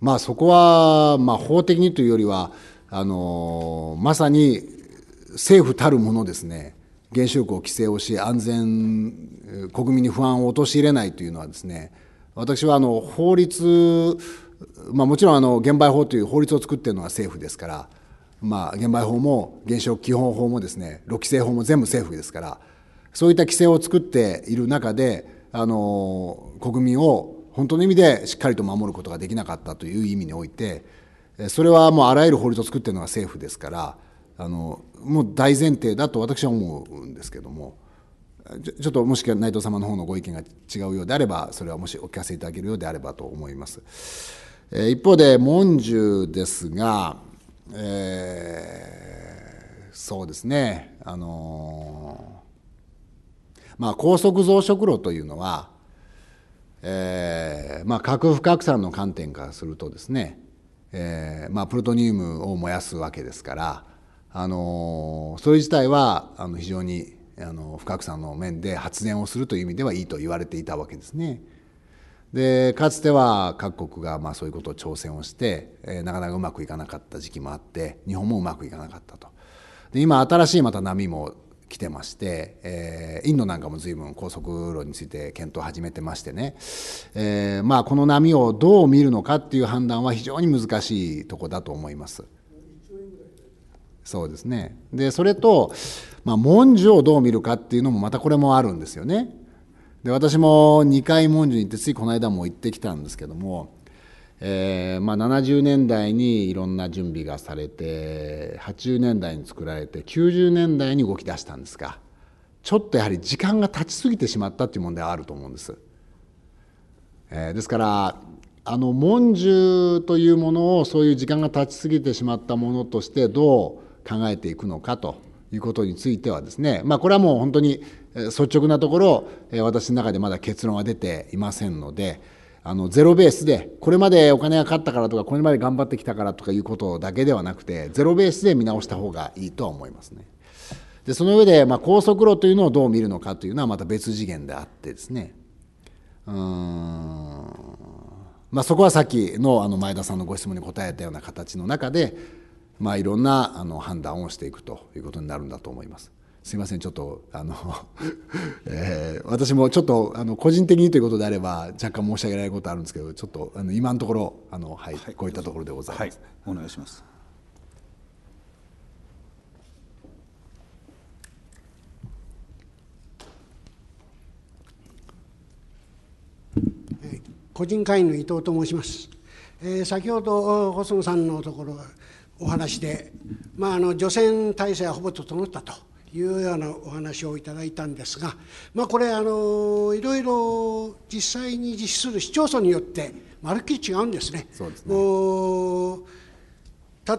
まあ、そこは、まあ、法的にというよりはあのまさに政府たるものですね原子力を規制をし安全国民に不安を陥れないというのはですね私はあの法律、まあ、もちろんあの現場法という法律を作っているのは政府ですからまあ、現場法も原子力基本法もですね、6規制法も全部政府ですから、そういった規制を作っている中で、あの国民を本当の意味でしっかりと守ることができなかったという意味において、それはもうあらゆる法律を作っているのが政府ですから、あのもう大前提だと私は思うんですけども、ちょっともしか内藤様の方のご意見が違うようであれば、それはもしお聞かせいただけるようであればと思います。一方で、文殊ですが、えー、そうですねあのー、まあ高速増殖炉というのは、えー、まあ核不拡散の観点からするとですね、えー、まあプルトニウムを燃やすわけですから、あのー、それ自体はあの非常にあの不拡散の面で発電をするという意味ではいいと言われていたわけですね。でかつては各国がまあそういうことを挑戦をして、えー、なかなかうまくいかなかった時期もあって日本もうまくいかなかったとで今新しいまた波も来てまして、えー、インドなんかも随分高速路について検討を始めてましてね、えーまあ、この波をどう見るのかっていう判断は非常に難しいとこだと思います。そうですねでそれと、まあ、文字をどう見るかっていうのもまたこれもあるんですよね。で私も2回文殊に行ってついこの間も行ってきたんですけども、えー、まあ、70年代にいろんな準備がされて80年代に作られて90年代に動き出したんですがちょっとやはり時間が経ちすぎてしまったっていう問題はあると思うんです。えー、ですからあの文殊というものをそういう時間が経ちすぎてしまったものとしてどう考えていくのかということについてはですね、まあ、これはもう本当に率直なところ、私の中でまだ結論は出ていませんので、あのゼロベースで、これまでお金がかかったからとか、これまで頑張ってきたからとかいうことだけではなくて、ゼロベースで見直した方がいいとは思いますね。でその上で、まあ、高速路というのをどう見るのかというのはまた別次元であってですね、うんまあ、そこはさっきのあの前田さんのご質問に答えたような形の中で、まあ、いろんなあの判断をしていくということになるんだと思います。すいませんちょっとあの、えー、私もちょっとあの個人的にということであれば若干申し上げられることあるんですけどちょっとあの今のところあの、はい、はい、こういったところでございます、はい、お願いします。個人会員の伊藤と申します。えー、先ほど細野さんのところお話で、まあ、あの除染体制はほぼ整ったと。いうようなお話をいただいたんですが、まあ、これあのいろいろ実際に実施する市町村によってまるっきり違うんですね。そうですね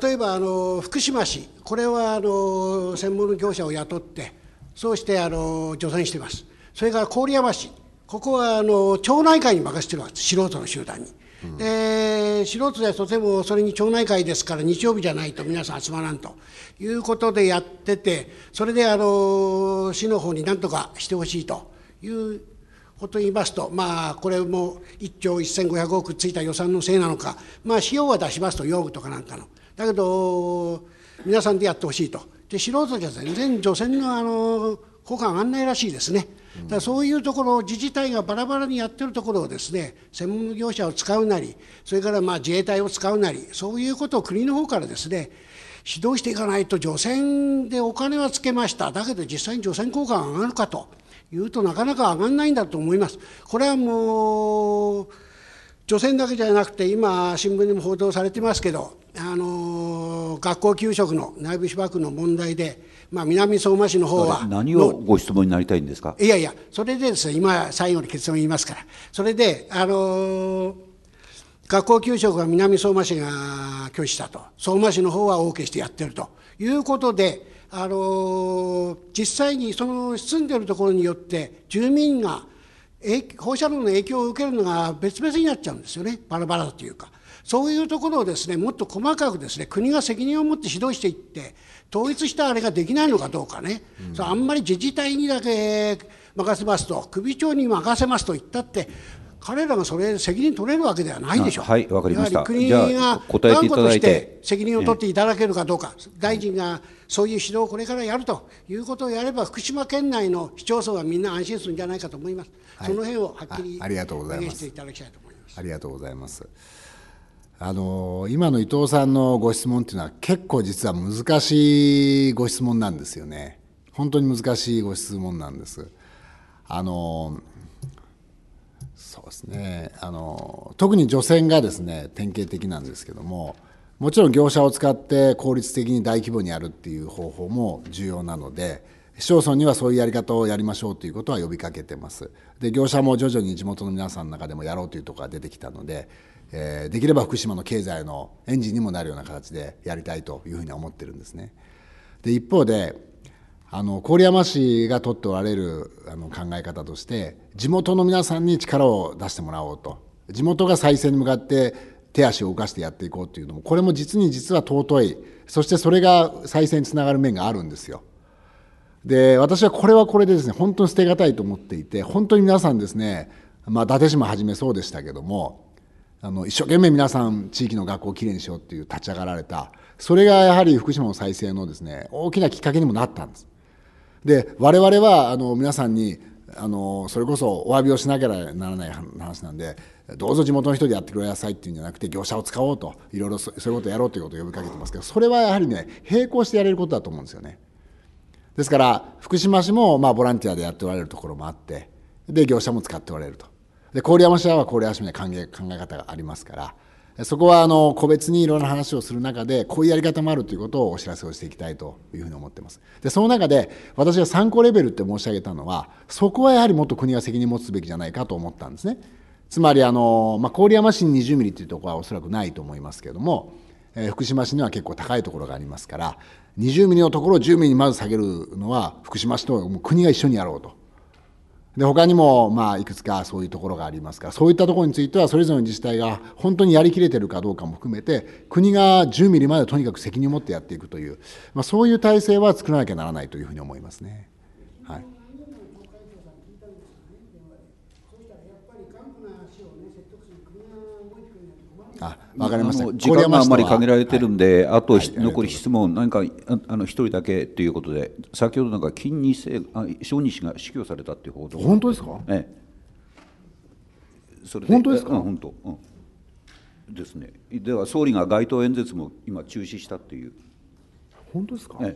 例えばあの福島市、これはあの専門の業者を雇って、そうしてあの除染しています、それから郡山市、ここはあの町内会に任せてるわけです、素人の集団に。うん、で素人ですとてもそれに町内会ですから日曜日じゃないと皆さん集まらんということでやっててそれであの市の方になんとかしてほしいということを言いますとまあこれも1兆1500億ついた予算のせいなのかまあ費用は出しますと用具とかなんかのだけど皆さんでやってほしいとで素人じゃ全然除染のあの効果上がらないらしいですね。だそういうところ、自治体がバラバラにやってるところをですね、専門業者を使うなり、それからまあ自衛隊を使うなり、そういうことを国の方からですね、指導していかないと、除染でお金はつけました、だけど実際に除染効果が上がるかというとなかなか上がらないんだと思います。これはもう除染だけじゃなくて、今、新聞でも報道されてますけど、あの学校給食の内部被曝の問題で、まあ、南相馬市の方は何をご質問になりたいんですかいやいや、それでです、ね、今、最後に結論言いますから、それで、あのー、学校給食は南相馬市が拒否したと、相馬市の方は OK してやってるということで、あのー、実際にその住んでるところによって、住民が放射能の影響を受けるのが別々になっちゃうんですよね、バラバラというか。そういうところをですねもっと細かくですね国が責任を持って指導していって統一したあれができないのかどうかね、うん、あんまり自治体にだけ任せますと首長に任せますと言ったって彼らがそれ責任取れるわけではないでしょう。はい、わかりました。国が担保として責任を取っていただけるかどうか、大臣がそういう指導をこれからやるということをやれば、福島県内の市町村はみんな安心するんじゃないかと思います。はい、その辺をはっきり、はい、ありがとうございます。ありがとうございます。あの今の伊藤さんのご質問っていうのは結構実は難しいご質問なんですよね本当に難しいご質問なんですあのそうですねあの特に除染がですね典型的なんですけどももちろん業者を使って効率的に大規模にやるっていう方法も重要なので市町村にはそういうやり方をやりましょうということは呼びかけてますで業者も徐々に地元の皆さんの中でもやろうというところが出てきたのでえー、できれば福島の経済のエンジンにもなるような形でやりたいというふうに思ってるんですね。で一方であの郡山市が取っておられるあの考え方として地元の皆さんに力を出してもらおうと地元が再生に向かって手足を動かしてやっていこうというのもこれも実に実は尊いそしてそれが再生につながる面があるんですよ。で私はこれはこれでですね本当に捨てがたいと思っていて本当に皆さんですね、まあ、伊達市もはじめそうでしたけどもあの一生懸命皆さん地域の学校をきれいにしようっていう立ち上がられたそれがやはり福島の再生のですね大きなきっかけにもなったんです。で我々はあの皆さんにあのそれこそお詫びをしなきゃならない話なんでどうぞ地元の人でやってくださいっていうんじゃなくて業者を使おうといろいろそういうことをやろうということを呼びかけてますけどそれはやはりね並行してやれることだと思うんですよね。ですから福島市もまあボランティアでやっておられるところもあってで業者も使っておられるとで郡山市は郡山市みたいな考え方がありますからそこはあの個別にいろんな話をする中でこういうやり方もあるということをお知らせをしていきたいというふうに思ってますでその中で私が参考レベルって申し上げたのはそこはやはりもっと国が責任を持つべきじゃないかと思ったんですねつまりあの、まあ、郡山市に20ミリというところはおそらくないと思いますけれども、えー、福島市には結構高いところがありますから20ミリのところを10ミリにまず下げるのは福島市と国が一緒にやろうとで他にもまあいくつかそういうところがありますからそういったところについてはそれぞれの自治体が本当にやりきれてるかどうかも含めて国が10ミリまでとにかく責任を持ってやっていくという、まあ、そういう体制は作らなきゃならないというふうに思いますね。あ、わかりました。時間があまり限られてるんで、あと、残り質問、何かあの一人だけということで、先ほどなんか金二世あ小西が死去されたっていう報道。本当ですか？えそれ本当ですか？本当。うん。ですね。では総理が街頭演説も今中止したっていう。本当ですか？え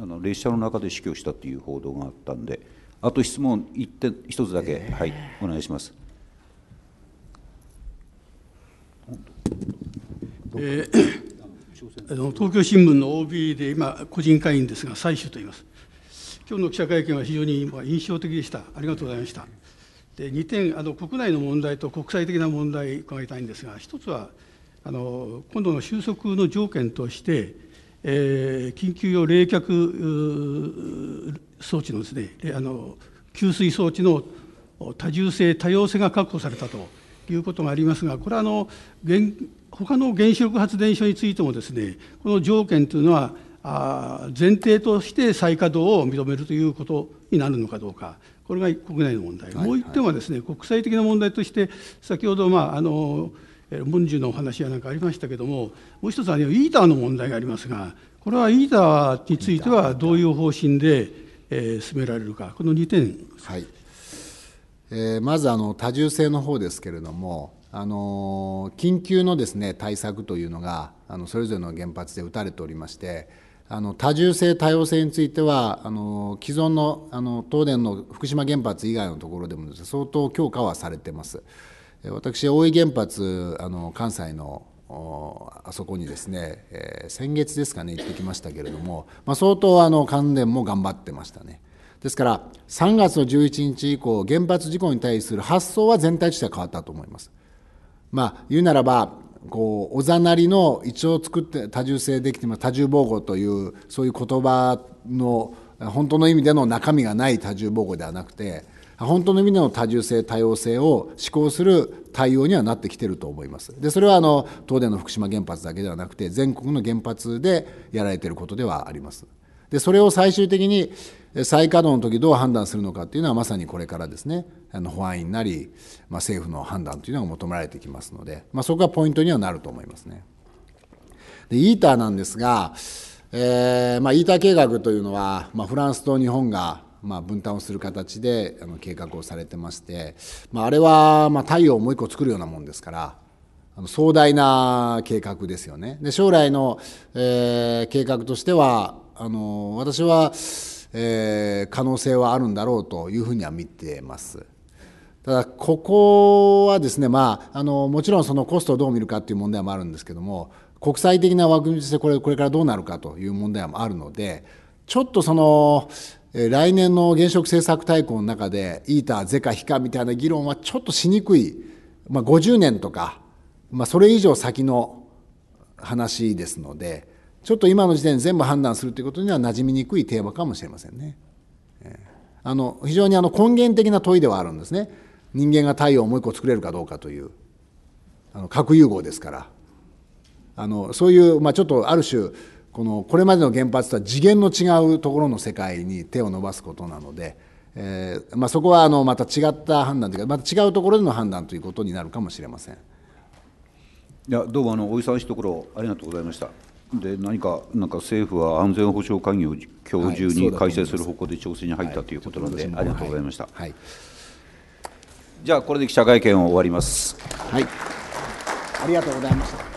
あの列車の中で死去したっていう報道があったんで、あと質問一点一つだけ、はいお願いします。えー、あの東京新聞の OB で今、個人会員ですが、採取と言います。今日の記者会見は非常に印象的でした。ありがとうございました。で2点あの、国内の問題と国際的な問題伺いたいんですが、1つはあの今度の収束の条件として、えー、緊急用冷却装置のですねあの給水装置の多重性、多様性が確保されたということがありますが、これはあの現他の原子力発電所についてもですね、この条件というのは、前提として再稼働を認めるということになるのかどうか、これが国内の問題、はい、もう1点はですね、国際的な問題として、先ほど、まあ、あの文殊のお話やなんかありましたけれども、もう一つは、ね、イーターの問題がありますが、これはイーターについてはどういう方針で、えー、進められるか、この2点、はいえー、まずあの多重性の方ですけれども、あの緊急のですね対策というのがあのそれぞれの原発で打たれておりましてあの多重性、多様性についてはあの既存のあの東電の福島原発以外のところでもで相当強化はされてます。私大井原発あの関西のあそこにですね、えー、先月ですかね行ってきましたけれども、まあ、相当あの関連も頑張ってましたね。ですから3月の11日以降原発事故に対する発想は全体としては変わったと思います。まあ、言うならばこうおざなりの一応作って多重性できてます多重防護というそういう言葉の本当の意味での中身がない多重防護ではなくて本当の意味での多重性多様性を施行する対応にはなってきてると思いますでそれはあの東電の福島原発だけではなくて全国の原発でやられてることではありますでそれを最終的に再稼働の時どう判断するのかっていうのはまさにこれからですねあの保安員なり、まあ、政府の判断というのが求められてきますので、まあ、そこがポイントにはなると思いますね。でイーターなんですが、えーまあ、イーター計画というのは、まあ、フランスと日本がまあ、分担をする形であの計画をされてまして、まあ、あれはまあ太陽をもう一個作るようなもんですからあの壮大な計画ですよね。で将来の、えー、計画としてはあの私はえー、可能性はあるんだろうというふうには見てます。ただここはですね、まあ、あのもちろんそのコストをどう見るかっていう問題もあるんですけども国際的な枠組みとしてこれこれからどうなるかという問題もあるのでちょっとその来年の現職政策大綱の中でイーター、ゼカ、非かみたいな議論はちょっとしにくい、まあ、50年とか、まあ、それ以上先の話ですので。ちょっと今の時点で全部判断するということには馴染みにくいテーマかもしれませんね。あの非常にあの根源的な問いではあるんですね。人間が太陽をもう一個作れるかどうかというあの核融合ですからあのそういう、まあ、ちょっとある種このこれまでの原発とは次元の違うところの世界に手を伸ばすことなので、えーまあ、そこはあのまた違った判断というかまた違うところでの判断ということになるかもしれません。いやどうもあのお忙しいところありがとうございました。で何かなんか政府は安全保障会議を今日中に改正する方向で調整に入ったということなので、ありがとうございました。はい、じゃあ、これで記者会見を終わります。はい、ありがとうございました